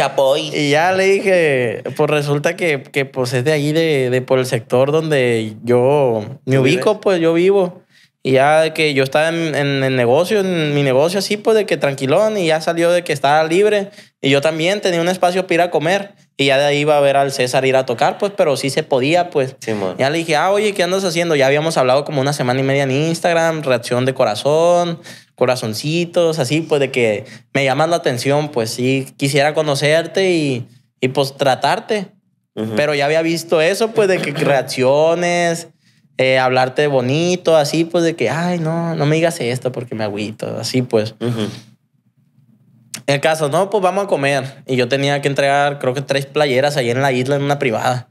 Y ya le dije, pues resulta que, que pues es de ahí, de, por el sector donde yo me ubico, pues yo vivo. Y ya que yo estaba en, el negocio, en mi negocio así, pues de que tranquilón, y ya salió de que estaba libre. Y yo también tenía un espacio para a comer. Y ya de ahí iba a ver al César ir a tocar, pues, pero sí se podía, pues. ya le dije, ah, oye, ¿qué andas haciendo? Ya habíamos hablado como una semana y media en Instagram, reacción de corazón, corazoncitos, así, pues de que me llaman la atención, pues sí, quisiera conocerte y, y pues tratarte. Pero ya había visto eso, pues de que reacciones eh, hablarte bonito, así, pues de que, ay, no, no me digas esto porque me agüito, así, pues. En El caso, no, pues vamos a comer. Y yo tenía que entregar, creo que tres playeras ahí en la isla, en una privada.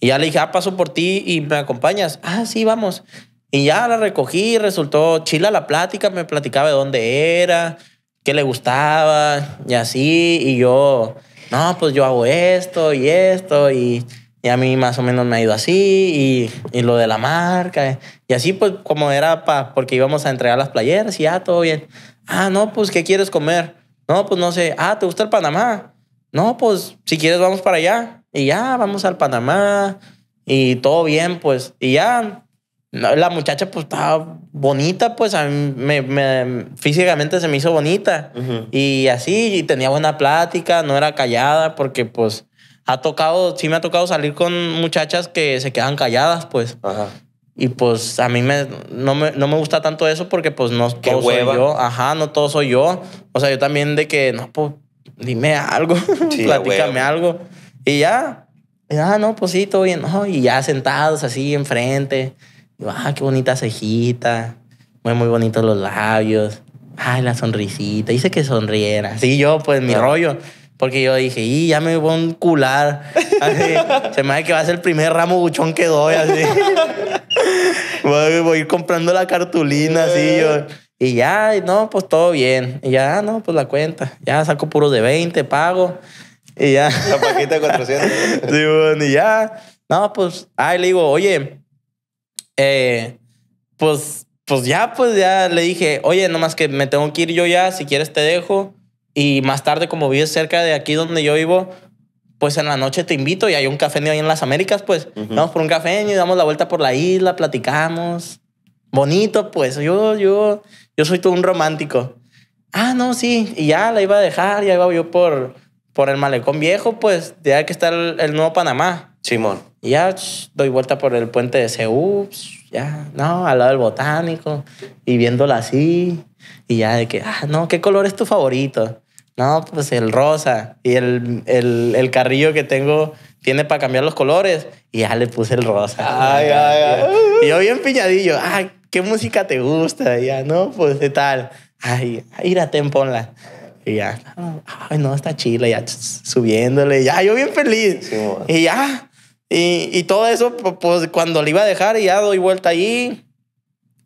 Y ya le dije, ah, paso por ti y me acompañas. Ah, sí, vamos. Y ya la recogí, resultó chila la plática, me platicaba de dónde era, qué le gustaba, y así. Y yo, no, pues yo hago esto y esto, y y a mí más o menos me ha ido así, y, y lo de la marca. Y así, pues, como era pa, porque íbamos a entregar las playeras y ya, todo bien. Ah, no, pues, ¿qué quieres comer? No, pues, no sé. Ah, ¿te gusta el Panamá? No, pues, si quieres, vamos para allá. Y ya, vamos al Panamá. Y todo bien, pues. Y ya, la muchacha pues estaba bonita, pues físicamente se me hizo bonita. Y así, y tenía buena plática, no era callada porque pues ha tocado, sí me ha tocado salir con muchachas que se quedan calladas, pues. Ajá. Y pues a mí me no, me, no me gusta tanto eso porque pues no todo soy yo. Ajá, no todo soy yo. O sea, yo también de que, no, pues dime algo, sí, platícame algo. Y ya, ah, no, pues sí, todo bien. No, y ya sentados así enfrente. ah, qué bonita cejita. Muy, muy bonitos los labios. Ay, la sonrisita. Dice que sonriera. Sí, yo, pues mi ah. rollo. Porque yo dije, y ya me voy a cular Así, se me hace que va a ser el primer ramo buchón que doy, así. voy, voy, a ir comprando la cartulina, así. Eh. Yo. Y ya, no, pues todo bien. Y ya, no, pues la cuenta. Ya saco puro de 20, pago. Y ya. La paquita de 400. y ya. No, pues, ay, le digo, oye, eh, pues, pues ya, pues ya le dije, oye, nomás que me tengo que ir yo ya, si quieres te dejo. Y más tarde, como vives cerca de aquí donde yo vivo, pues en la noche te invito y hay un café ahí en las Américas, pues vamos por un café y damos la vuelta por la isla, platicamos. Bonito, pues yo, yo, yo soy todo un romántico. Ah, no, sí, y ya la iba a dejar, ya iba yo por, por el malecón viejo, pues ya que está el, nuevo Panamá. Simón. Y ya doy vuelta por el puente de Seúl, ya, no, al lado del botánico, y viéndola así, y ya de que, ah, no, ¿qué color es tu favorito? No, pues el rosa. Y el, carrillo que tengo tiene para cambiar los colores. Y ya le puse el rosa. Ay, y yo bien piñadillo. Ay, ¿qué música te gusta? Y ya, no, pues de tal. Ay, a ponla. Y ya, ay, no, está chila, ya subiéndole, ya, yo bien feliz. y ya, y, todo eso, pues cuando le iba a dejar, ya doy vuelta ahí.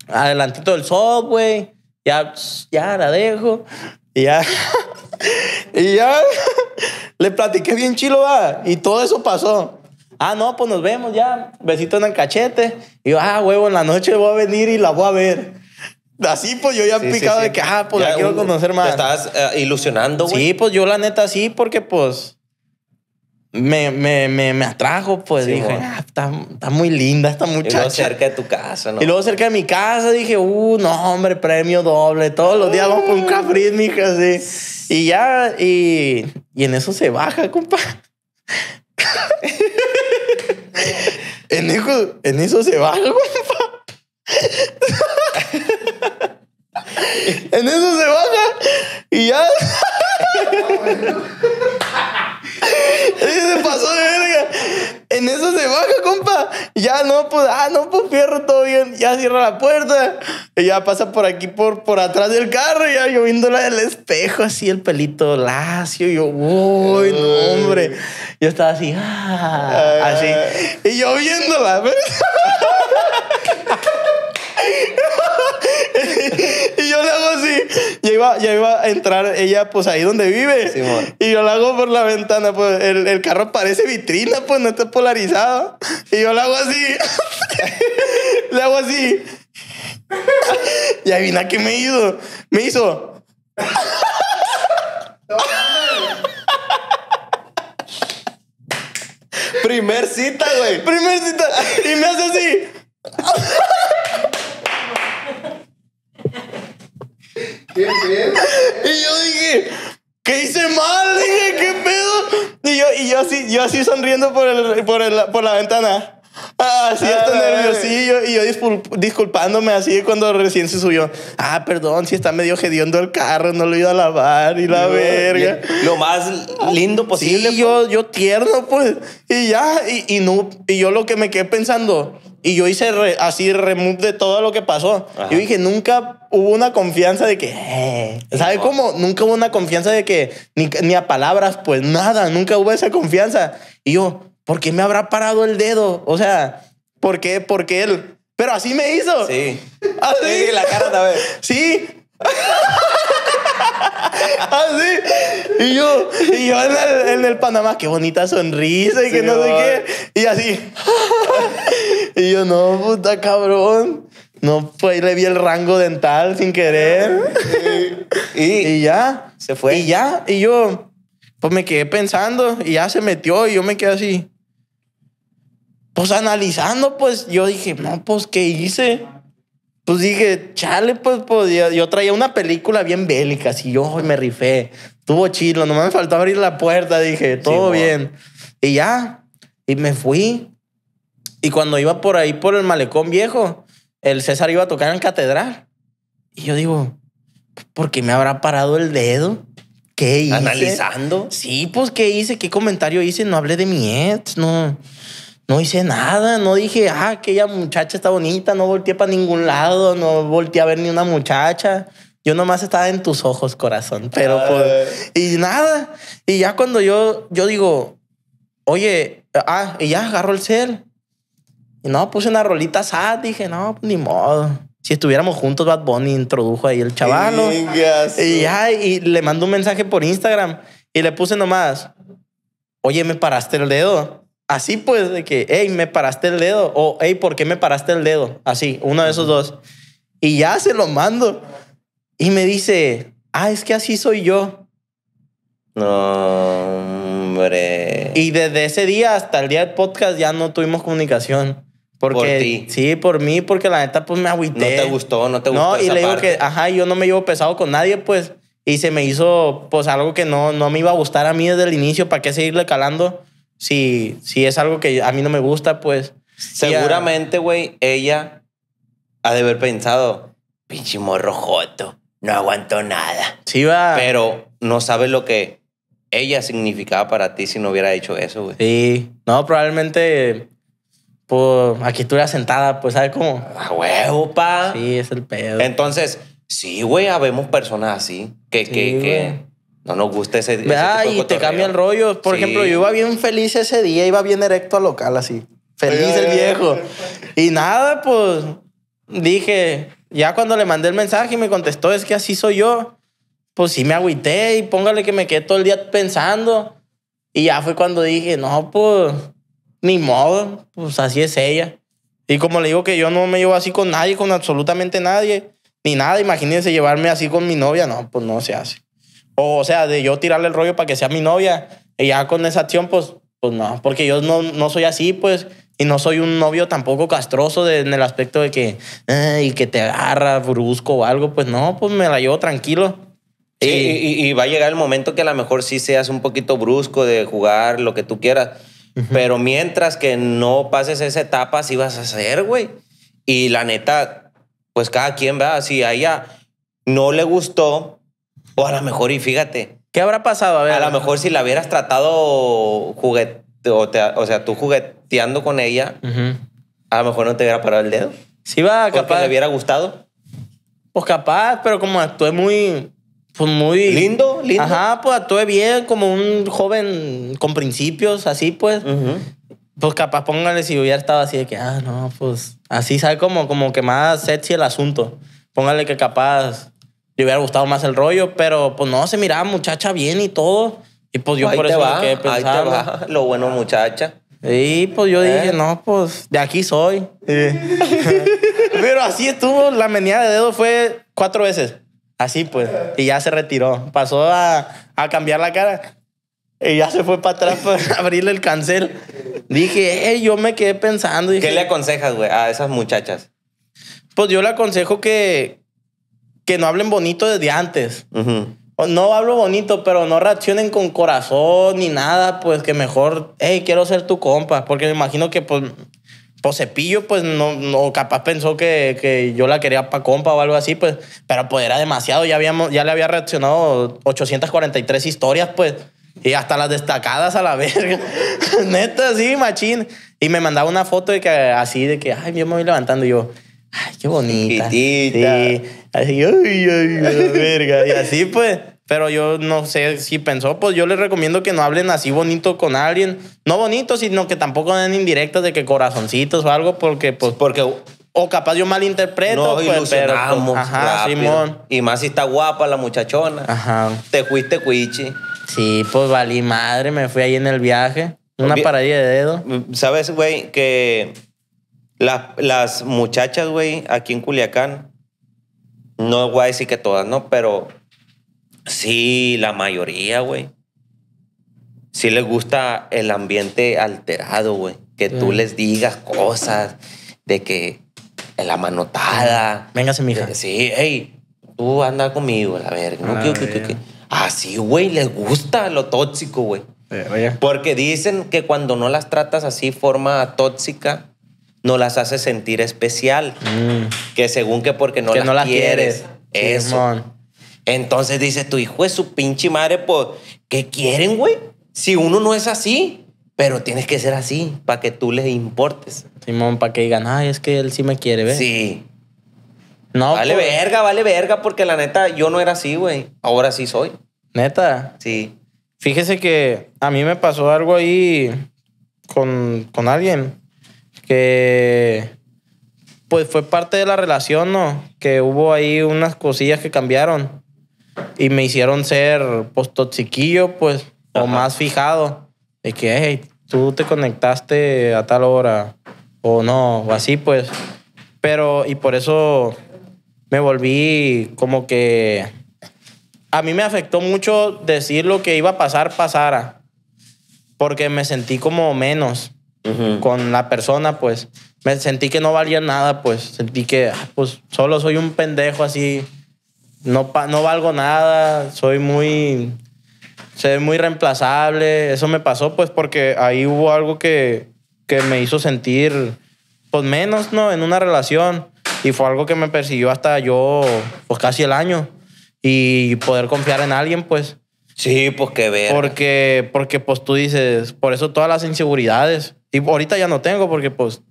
adelantito del software, ya, ya la dejo, y ya. y ya le platiqué bien chilo, ¿va? y todo eso pasó. Ah, no, pues nos vemos ya. Besito en el cachete. Y yo, ah, huevo, en la noche voy a venir y la voy a ver. Así, pues yo ya sí, picado de que, ah, pues la quiero conocer más. Te estabas eh, ilusionando, güey. Sí, pues yo la neta sí, porque pues me, me, me, me atrajo, pues dije, ah, está, está, muy linda esta muchacha. Y luego cerca de tu casa, ¿no? Y luego cerca de mi casa dije, uh, no, hombre, premio doble. Todos los días vamos por un mi mija, sí. Y ya, y, y en eso se baja, compa. en, eso, en eso se baja, compa. en eso se baja. Y ya. se pasó de verga. En eso se baja, compa. Ya no, pues, ah, no, pues, fierro, todo bien. Ya cierra la puerta. Y ya pasa por aquí, por, por atrás del carro. Ya yo viéndola del espejo, así el pelito lacio. Y yo, uy, no, hombre. Yo estaba así, ah, así. Y yo viéndola, ¿ves? ya iba a entrar ella, pues ahí donde vive. y yo la hago por la ventana, pues el, carro parece vitrina, pues no está polarizado. Y yo la hago así. le hago así. y adivina qué me hizo. Me hizo. Primer cita, güey. Primer cita. Y me hace así. Y yo dije, ¿qué hice mal? Dije, ¿qué pedo? Y yo, y yo así, sonriendo por, por, la ventana. así hasta ah, nerviosillo. Y yo disculpándome así cuando recién se subió. Ah, perdón, si está medio hediondo el carro, no lo iba a lavar y la verga. Lo más lindo posible. yo, yo tierno, pues. Y ya, y, no, y yo lo que me quedé pensando, y yo hice así remove de todo lo que pasó. Yo dije, nunca hubo una confianza de que, eh, ¿sabe cómo? Nunca hubo una confianza de que, ni, ni, a palabras, pues nada, nunca hubo esa confianza. Y yo, ¿por qué me habrá parado el dedo? O sea, ¿por qué? qué él. Pero así me hizo. Sí. Así. Sí, la cara también. Sí. así. Ah, y yo, y yo en el, Panamá, qué bonita sonrisa y que no sé qué. Y así. y yo, no, puta cabrón. No, pues le vi el rango dental sin querer. y, ya. Se fue. Y ya. Y yo, pues me quedé pensando y ya se metió y yo me quedé así. Pues analizando, pues yo dije, no, pues, ¿qué hice? Pues dije, chale, pues, podía. Pues, yo, yo, traía una película bien bélica, así yo me rifé. Tuvo chilo, nomás me faltó abrir la puerta, dije, todo bien. Y ya, y me fui. Y cuando iba por ahí, por el malecón viejo, el César iba a tocar en catedral. Y yo digo, ¿por qué me habrá parado el dedo? ¿Qué hice? ¿Analizando? Sí, pues, ¿qué hice? ¿Qué comentario hice? No hablé de mi ex, no no hice nada, no dije, ah, aquella muchacha está bonita, no volteé para ningún lado, no volteé a ver ni una muchacha. Yo nomás estaba en tus ojos, corazón, pero ah. y nada. Y ya cuando yo, yo digo, oye, ah, y ya agarró el cel. Y no, puse una rolita sad, dije, no, pues ni modo. Si estuviéramos juntos, Bad Bunny introdujo ahí el chaval Y ya, y le mandó un mensaje por Instagram y le puse nomás, oye, me paraste el dedo así pues, de que, hey, me paraste el dedo, o hey, ¿por qué me paraste el dedo? Así, uno de esos dos. Y ya se lo mando. Y me dice, ah, es que así soy yo. No, hombre. Y desde ese día hasta el día del podcast ya no tuvimos comunicación. Porque, por ti. Sí, por mí, porque la neta pues me agüité. No te gustó, no te gustó. No, y le digo que, ajá, yo no me llevo pesado con nadie, pues. Y se me hizo, pues, algo que no, no me iba a gustar a mí desde el inicio. ¿Para qué seguirle calando? si, es algo que a mí no me gusta, pues... Ah, Seguramente, güey, ella ha de haber pensado, pinche morro no aguanto nada. Sí, va. Pero no sabe lo que ella significaba para ti si no hubiera hecho eso, güey. Sí. No, probablemente pues, aquí tú eras sentada, pues, ¿sabes cómo? A huevo, pa. Sí, es el pedo. Entonces, sí, güey, habemos personas así que, que no nos gusta ese, ese y te cambia el rollo. Por ejemplo, yo iba bien feliz ese día, iba bien erecto al local así. Feliz el viejo. Y nada, pues dije, ya cuando le mandé el mensaje y me contestó, es que así soy yo, pues sí me agüité y póngale que me quedé todo el día pensando. Y ya fue cuando dije, no, pues ni modo, pues así es ella. Y como le digo que yo no me llevo así con nadie, con absolutamente nadie, ni nada, imagínense llevarme así con mi novia, no, pues no se hace. O, sea, de yo tirarle el rollo para que sea mi novia. Y ya con esa acción, pues, pues no, porque yo no, no soy así, pues. Y no soy un novio tampoco castroso en el aspecto de que, eh, y que te agarra brusco o algo. Pues no, pues me la llevo tranquilo. y, va a llegar el momento que a lo mejor sí seas un poquito brusco de jugar lo que tú quieras. Pero mientras que no pases esa etapa, sí vas a hacer, güey. Y la neta, pues cada quien, ¿verdad? Si a ella no le gustó, a lo mejor, y fíjate. ¿Qué habrá pasado? A, ver, a lo mejor si la hubieras tratado juguete, o, sea, tú jugueteando con ella, a lo mejor no te hubiera parado el dedo. Sí, va, capaz. le hubiera gustado. Pues capaz, pero como actué muy. Pues muy. Lindo, lindo. Ajá, pues actué bien, como un joven con principios, así pues. Pues capaz, póngale si hubiera estado así de que, ah, no, pues. Así, sale Como, como que más sexy el asunto. Póngale que capaz le hubiera gustado más el rollo, pero pues no, se miraba muchacha bien y todo. Y pues yo por eso lo bueno muchacha. Y pues yo ¿Eh? dije, no, pues de aquí soy. pero así estuvo, la menina de dedo fue cuatro veces. Así pues. Y ya se retiró. Pasó a, cambiar la cara. Y ya se fue para atrás para abrirle el cancel. Dije, yo me quedé pensando. ¿Qué le aconsejas, güey, a esas muchachas? Pues yo le aconsejo que, no hablen bonito desde antes. No hablo bonito, pero no reaccionen con corazón ni nada, pues que mejor, hey, quiero ser tu compa, porque me imagino que pues, pues Cepillo, pues no, no capaz pensó que, yo la quería para compa o algo así, pues, pero pues era demasiado, ya, habíamos, ya le había reaccionado 843 historias, pues, y hasta las destacadas a la verga. Neta, sí, machín. Y me mandaba una foto de que así, de que, ay, yo me voy levantando yo. Ay, qué bonita. Sí. Así, ay, ay, verga. Y así pues. Pero yo no sé si pensó, pues yo les recomiendo que no hablen así bonito con alguien. No bonito, sino que tampoco den indirectas de que corazoncitos o algo, porque pues. Porque o capaz yo malinterpreto. pues, pero, pues, ajá, Simón. Y más si está guapa la muchachona. Ajá. Te fuiste cuichi. Sí, pues valí madre, me fui ahí en el viaje. Una paradilla de dedo. ¿Sabes, güey? Que las muchachas, güey, aquí en Culiacán, no voy a decir que todas, ¿no? Pero sí, la mayoría, güey. Sí les gusta el ambiente alterado, güey. Que tú les digas cosas de que en la manotada. Véngase, mija. Eh, sí, hey, tú anda conmigo, A ver. No, Así, ah, ah, güey, les gusta lo tóxico, güey. Eh, Porque dicen que cuando no las tratas así forma tóxica, no las hace sentir especial. Mm. Que según que porque no, las, quieres. Eso. Entonces dices, tu hijo es su pinche madre, pues, ¿qué quieren, güey? Si uno no es así, pero tienes que ser así para que tú les importes. Simón, para que digan, ay, es que él sí me quiere, ¿ves? Sí. No, vale pues. verga, vale verga, porque la neta yo no era así, güey. Ahora sí soy. ¿Neta? Sí. Fíjese que a mí me pasó algo ahí con, con alguien que pues fue parte de la relación, ¿no? Que hubo ahí unas cosillas que cambiaron y me hicieron ser pues chiquillo pues, o más fijado, de que, hey, tú te conectaste a tal hora, o no, o así, pues. Pero, y por eso me volví como que... A mí me afectó mucho decir lo que iba a pasar, pasara, porque me sentí como menos con la persona, pues me sentí que no valía nada, pues sentí que ah, pues solo soy un pendejo así, no, no valgo nada, soy muy, soy muy reemplazable, eso me pasó pues porque ahí hubo algo que, que me hizo sentir pues menos, ¿no? En una relación y fue algo que me persiguió hasta yo pues casi el año y poder confiar en alguien pues. Sí, pues qué ver. Porque, porque pues tú dices, por eso todas las inseguridades y ahorita ya no tengo porque pues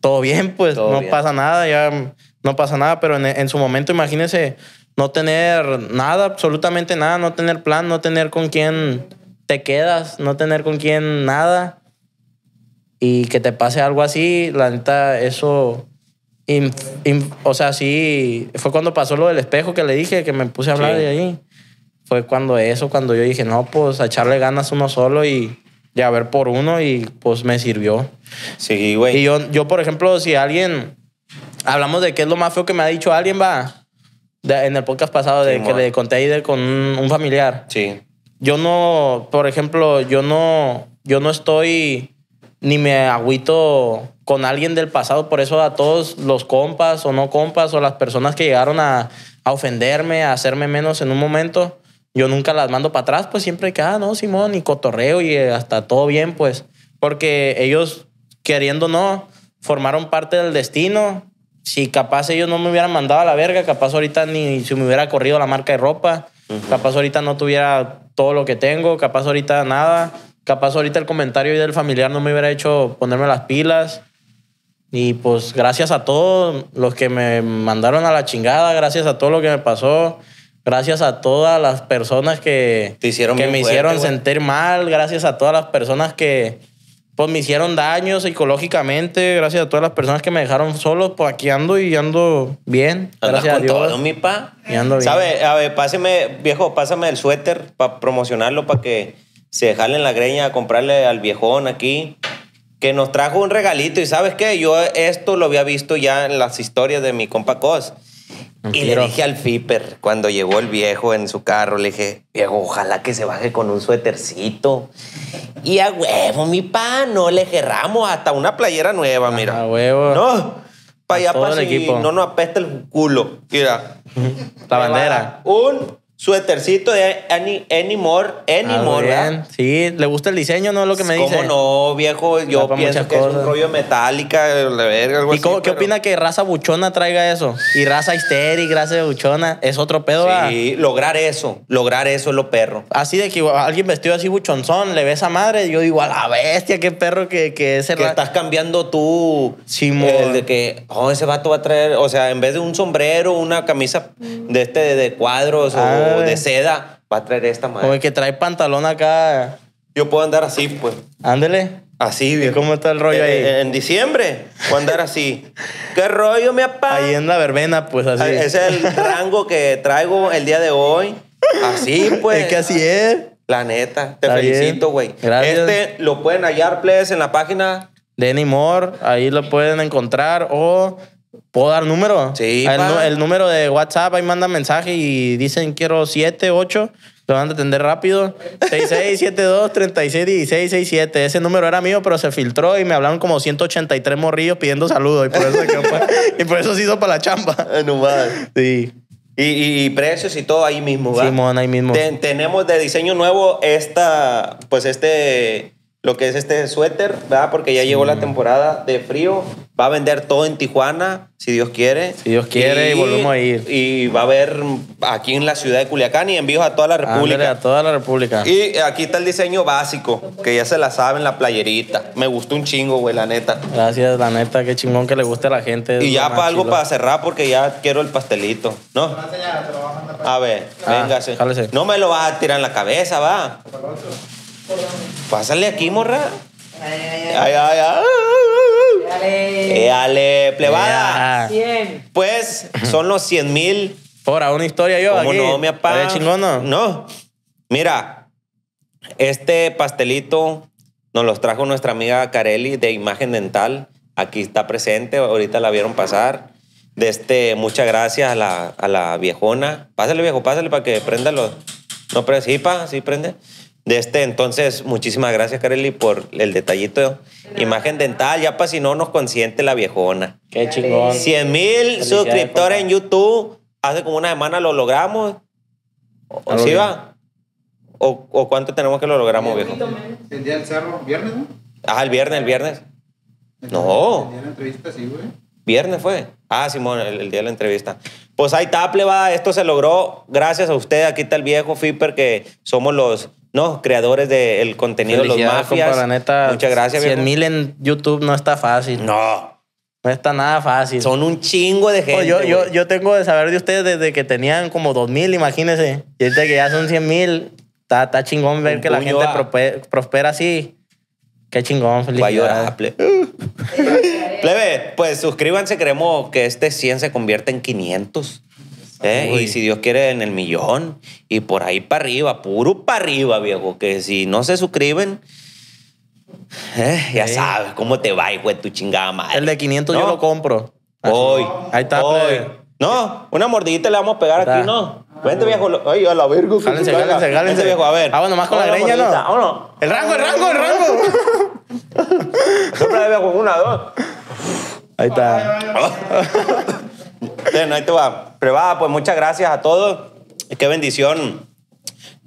todo bien, pues no pasa nada, ya no pasa nada, pero en, su momento imagínese no tener nada, absolutamente nada, no tener plan, no tener con quién te quedas, no tener con quién nada y que te pase algo así, la neta, eso... o sea, sí, fue cuando pasó lo del espejo que le dije, que me puse a hablar de ahí. Fue cuando eso, cuando yo dije, no, pues a echarle ganas uno solo y, de ver por uno y pues me sirvió. Sí, güey. Y yo, por ejemplo, si alguien, hablamos de qué es lo más feo que me ha dicho alguien, va, en el podcast pasado, de que le conté ahí de, con un, familiar. Sí. Yo no, por ejemplo, yo no, yo no estoy ni me agüito con alguien del pasado, por eso a todos los compas o no compas o las personas que llegaron a, a ofenderme, a hacerme menos en un momento yo nunca las mando para atrás, pues siempre que, ah, no, Simón, y cotorreo y eh, hasta todo bien, pues. Porque ellos, queriendo no, formaron parte del destino. Si capaz ellos no me hubieran mandado a la verga, capaz ahorita ni si me hubiera corrido la marca de ropa, capaz ahorita no tuviera todo lo que tengo, capaz ahorita nada, capaz ahorita el comentario del familiar no me hubiera hecho ponerme las pilas. Y pues gracias a todos los que me mandaron a la chingada, gracias a todo lo que me pasó, Gracias a todas las personas que, que me hicieron sentir mal, gracias a todas las personas que pues, me hicieron daño psicológicamente, gracias a todas las personas que me dejaron solo, pues aquí ando y ando bien. Andas gracias con a Dios. todo, mi pa. Y ando bien. ¿Sabe? A ver, páseme, viejo, pásame el suéter para promocionarlo, para que se jalen la greña a comprarle al viejón aquí que nos trajo un regalito y sabes qué, yo esto lo había visto ya en las historias de mi compa Cos y le dije al Fipper. cuando llegó el viejo en su carro, le dije, viejo, ojalá que se baje con un suétercito. Y a huevo, mi pa, no le gerramos hasta una playera nueva, mira. A huevo. No, para allá, para si no nos apesta el culo. Mira. La bandera. Un Suétercito de Anymore, Anymore, ah, Sí, le gusta el diseño, ¿no? Lo que me dice. no, viejo? Yo pienso que es un rollo metálica, ¿Y qué opina que raza buchona traiga eso? Y raza histérica, raza buchona, es otro pedo, Sí, lograr eso, lograr eso es lo perro. Así de que alguien vestido así buchonzón, le ves a madre, yo digo, a la bestia, qué perro que, que ese... Que estás cambiando tú, Simón. El eh, de que, oh, ese vato va a traer, o sea, en vez de un sombrero, una camisa de este, de cuadros ah, o de seda, va a traer esta madre. Como que trae pantalón acá. Yo puedo andar así, pues. Ándele. Así, ¿Y ¿Cómo está el rollo eh, ahí? En, diciembre, Puedo andar así. ¿Qué rollo, mi papá? Ahí en la verbena, pues así. ese es el rango que traigo el día de hoy. Así, pues. Es que pues. así es. La neta, te felicito, güey. Este lo pueden hallar, please, en la página de more. Ahí lo pueden encontrar o... ¿Puedo dar número? Sí. El, número de WhatsApp, ahí manda mensaje y dicen quiero 7, 8. Lo van a atender rápido. 6672-361667. Ese número era mío, pero se filtró y me hablaron como 183 morrillos pidiendo saludos. Y por eso, y se hizo para la chamba. Ah, no Sí. Y, precios y todo ahí mismo, ¿verdad? Simón, ahí mismo. tenemos de diseño nuevo esta, pues este lo que es este suéter, ¿verdad? Porque ya llegó la temporada de frío. Va a vender todo en Tijuana, si Dios quiere. Si Dios quiere, y, volvemos a ir. Y va a haber aquí en la ciudad de Culiacán y envíos a toda la República. a toda la República. Y aquí está el diseño básico, que ya se la saben, la playerita. Me gustó un chingo, güey, la neta. Gracias, la neta, qué chingón que le guste a la gente. Y ya para algo para cerrar, porque ya quiero el pastelito, ¿no? A ver, ah, véngase. No me lo vas a tirar en la cabeza, va. Pásale aquí, morra. Ay, ay, ay. Dale. plebada. Pues son los 100 mil. Ahora, una historia yo. aquí? no, mi papá? no? Mira, este pastelito nos los trajo nuestra amiga Carelli de Imagen Dental. Aquí está presente, ahorita la vieron pasar. De este, muchas gracias a la, a la viejona. Pásale, viejo, pásale para que prenda los. No, pero sí, sí prende de este. Entonces, muchísimas gracias, Kareli, por el detallito. Imagen dental, ya para si no nos consiente la viejona. Qué chingón. 100 mil suscriptores en YouTube. Hace como una semana lo logramos. ¿O, va? ¿O, cuánto tenemos que lo logramos, viejo? El día del cerro, viernes, ¿no? Ah, el viernes, el viernes. no. El día de la entrevista, sí, güey. Viernes fue. Ah, Simón, el, día de la entrevista. Pues ahí está, va. Esto se logró gracias a usted. Aquí está el viejo Fiper, que somos los no, creadores del contenido de los mafias. la neta, Muchas gracias, 100 mil en YouTube no está fácil. No. No está nada fácil. Son un chingo de gente. yo, yo, yo, tengo de saber de ustedes desde que tenían como 2000 mil, imagínense. Y desde que ya son 100 mil, está, chingón ver que la gente prospera, así. Qué chingón, feliz. Va plebe. pues suscríbanse, queremos que este 100 se convierte en 500. ¿Eh? Y si Dios quiere, en el millón. Y por ahí para arriba, puro para arriba, viejo. Que si no se suscriben, ¿eh? ya sabes cómo te va, güey, tu chingada madre. El de 500 yo lo compro. Hoy. Ahí está. Hoy. No, una mordidita le vamos a pegar aquí, ¿no? Vente, viejo. Ay, a la verga. Gálense, Vente, viejo, a ver. Ah, bueno, más con la greña, ¿no? Vámonos. El rango, el rango, el rango. Sopla, viejo, una, dos. Ahí está. Bueno, ahí te va. Pero va, pues muchas gracias a todos. Qué bendición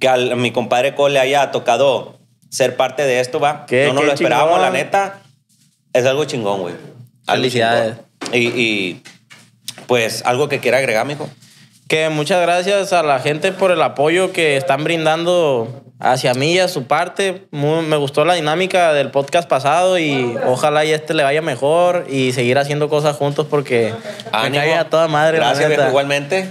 que a mi compadre Cole haya tocado ser parte de esto, va. no lo esperábamos, la neta. Es algo chingón, güey. Felicidades. Y, y, pues, ¿algo que quiera agregar, mijo? que muchas gracias a la gente por el apoyo que están brindando hacia mí y a su parte. me gustó la dinámica del podcast pasado y ojalá y este le vaya mejor y seguir haciendo cosas juntos porque me a toda madre. Gracias, igualmente.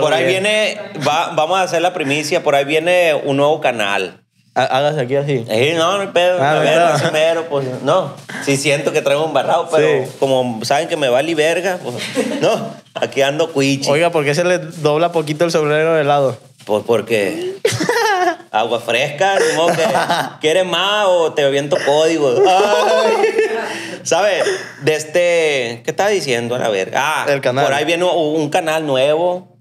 por ahí viene, vamos a hacer la primicia, por ahí viene un nuevo canal. Hágase aquí así. no, no pedo. Ah, pues no. Sí siento que traigo un barrado, pero como saben que me vale verga, pues no, aquí ando cuichi. Oiga, ¿por qué se le dobla poquito el sombrero de lado? Pues porque agua fresca, ¿no? quieres más o te viento código. ¿Sabes? De este, ¿qué estaba diciendo a la Ah, Por ahí viene un canal nuevo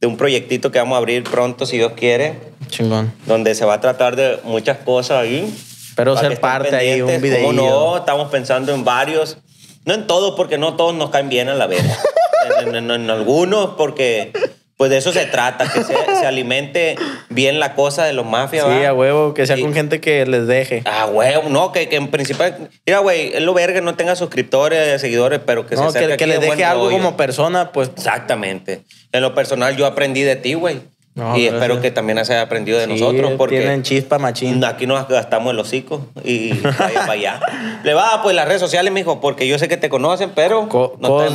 de un proyectito que vamos a abrir pronto, si Dios quiere Chingón. Donde se va a tratar de muchas cosas ahí. Pero ser parte ahí, un video. no, estamos pensando en varios. No en todos, porque no todos nos caen bien a la vez. en, algunos, porque pues de eso se trata, que se, alimente bien la cosa de los mafias. Sí, a huevo, que sea con gente que les deje. A huevo, no, que, en principal. Mira, güey, es lo verga, no tenga suscriptores, seguidores, pero que no, se que, que les deje algo como persona, pues. Exactamente. En lo personal, yo aprendí de ti, güey y espero que también se haya aprendido de nosotros. Porque tienen chispa machín. Aquí nos gastamos el hocico y vaya para allá. Le va, pues, las redes sociales, mijo, porque yo sé que te conocen, pero no no Cos,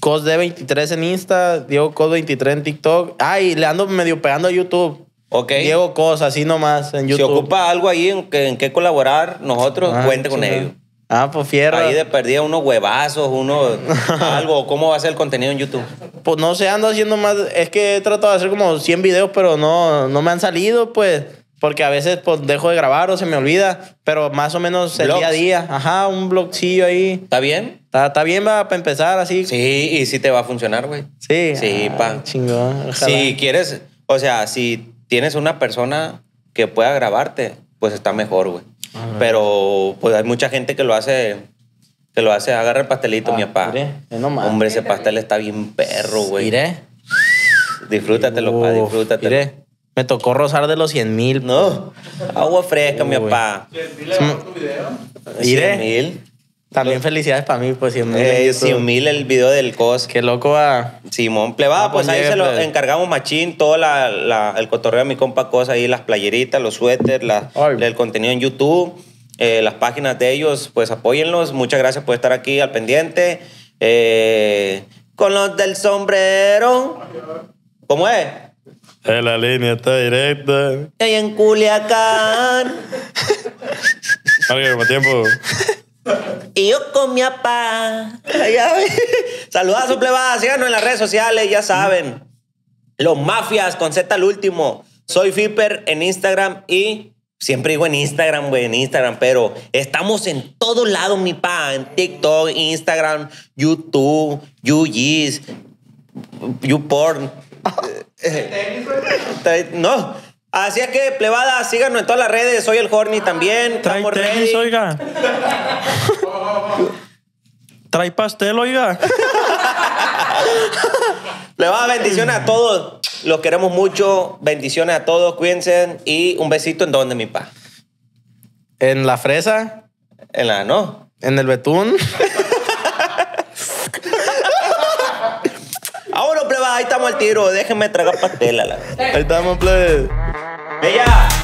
Cos de 23 en Insta, Diego Cos 23 en TikTok. Ay, le ando medio pegando a YouTube. Okay. Diego Cos, así nomás en YouTube. Si ocupa algo ahí en, que, qué colaborar, nosotros, ah, cuente con ellos. Ah, pues fierro. Ahí de perdida unos huevazos, uno algo. ¿Cómo va a ser el contenido en YouTube? Pues no sé, ando haciendo más. Es que he tratado de hacer como 100 videos, pero no, no me han salido, pues. Porque a veces pues, dejo de grabar o se me olvida, pero más o menos el día a día. Ajá, un blogcillo ahí. ¿Está bien? Está, está bien va, para empezar así. Sí, y sí te va a funcionar, güey. Sí. Sí, ah, pa. Chingón. Si quieres, o sea, si tienes una persona que pueda grabarte, pues está mejor, güey. Pero pues hay mucha gente que lo hace que lo hace, agarra el pastelito, mi ah, papá. Hombre, ese pastel está bien perro, güey. Mire. Disfrútatelo, pa, disfrútatelo. Me tocó rozar de los 100 mil. No. Agua fresca, mi papá. ¿100 mil video? También felicidades para mí, pues 100 eh, mil. el video del COS. Qué loco va Simón Plebada, pues, ahí se lo pues. encargamos machín, todo el cotorreo de mi compa cosa ahí, las playeritas, los suéteres, la, el contenido en YouTube, eh, las páginas de ellos, pues apóyenlos. Muchas gracias por estar aquí al pendiente. Eh, con los del sombrero. ¿Cómo es? es la línea está directa. Y en Culiacán. más tiempo. Y yo con mi papá. Saludos a síganos en las redes sociales, ya saben. Los mafias con Z al último. Soy Fiper en Instagram y siempre digo en Instagram, güey, en Instagram, pero estamos en todo lado, mi pa, en TikTok, Instagram, YouTube, YouGis, YouPorn. Eh, eh, no. Así es que, plebada, síganos en todas las redes. Soy el Horny también. Trae tenis, oiga. Trae pastel, oiga. plebada, bendiciones a todos. Los queremos mucho. Bendiciones a todos. Cuídense. Y un besito en donde, mi pa. En la fresa. En la no. En el betún. Ahora, plebada, ahí estamos al tiro. Déjenme tragar pastel a Ahí estamos, plebada. But yeah.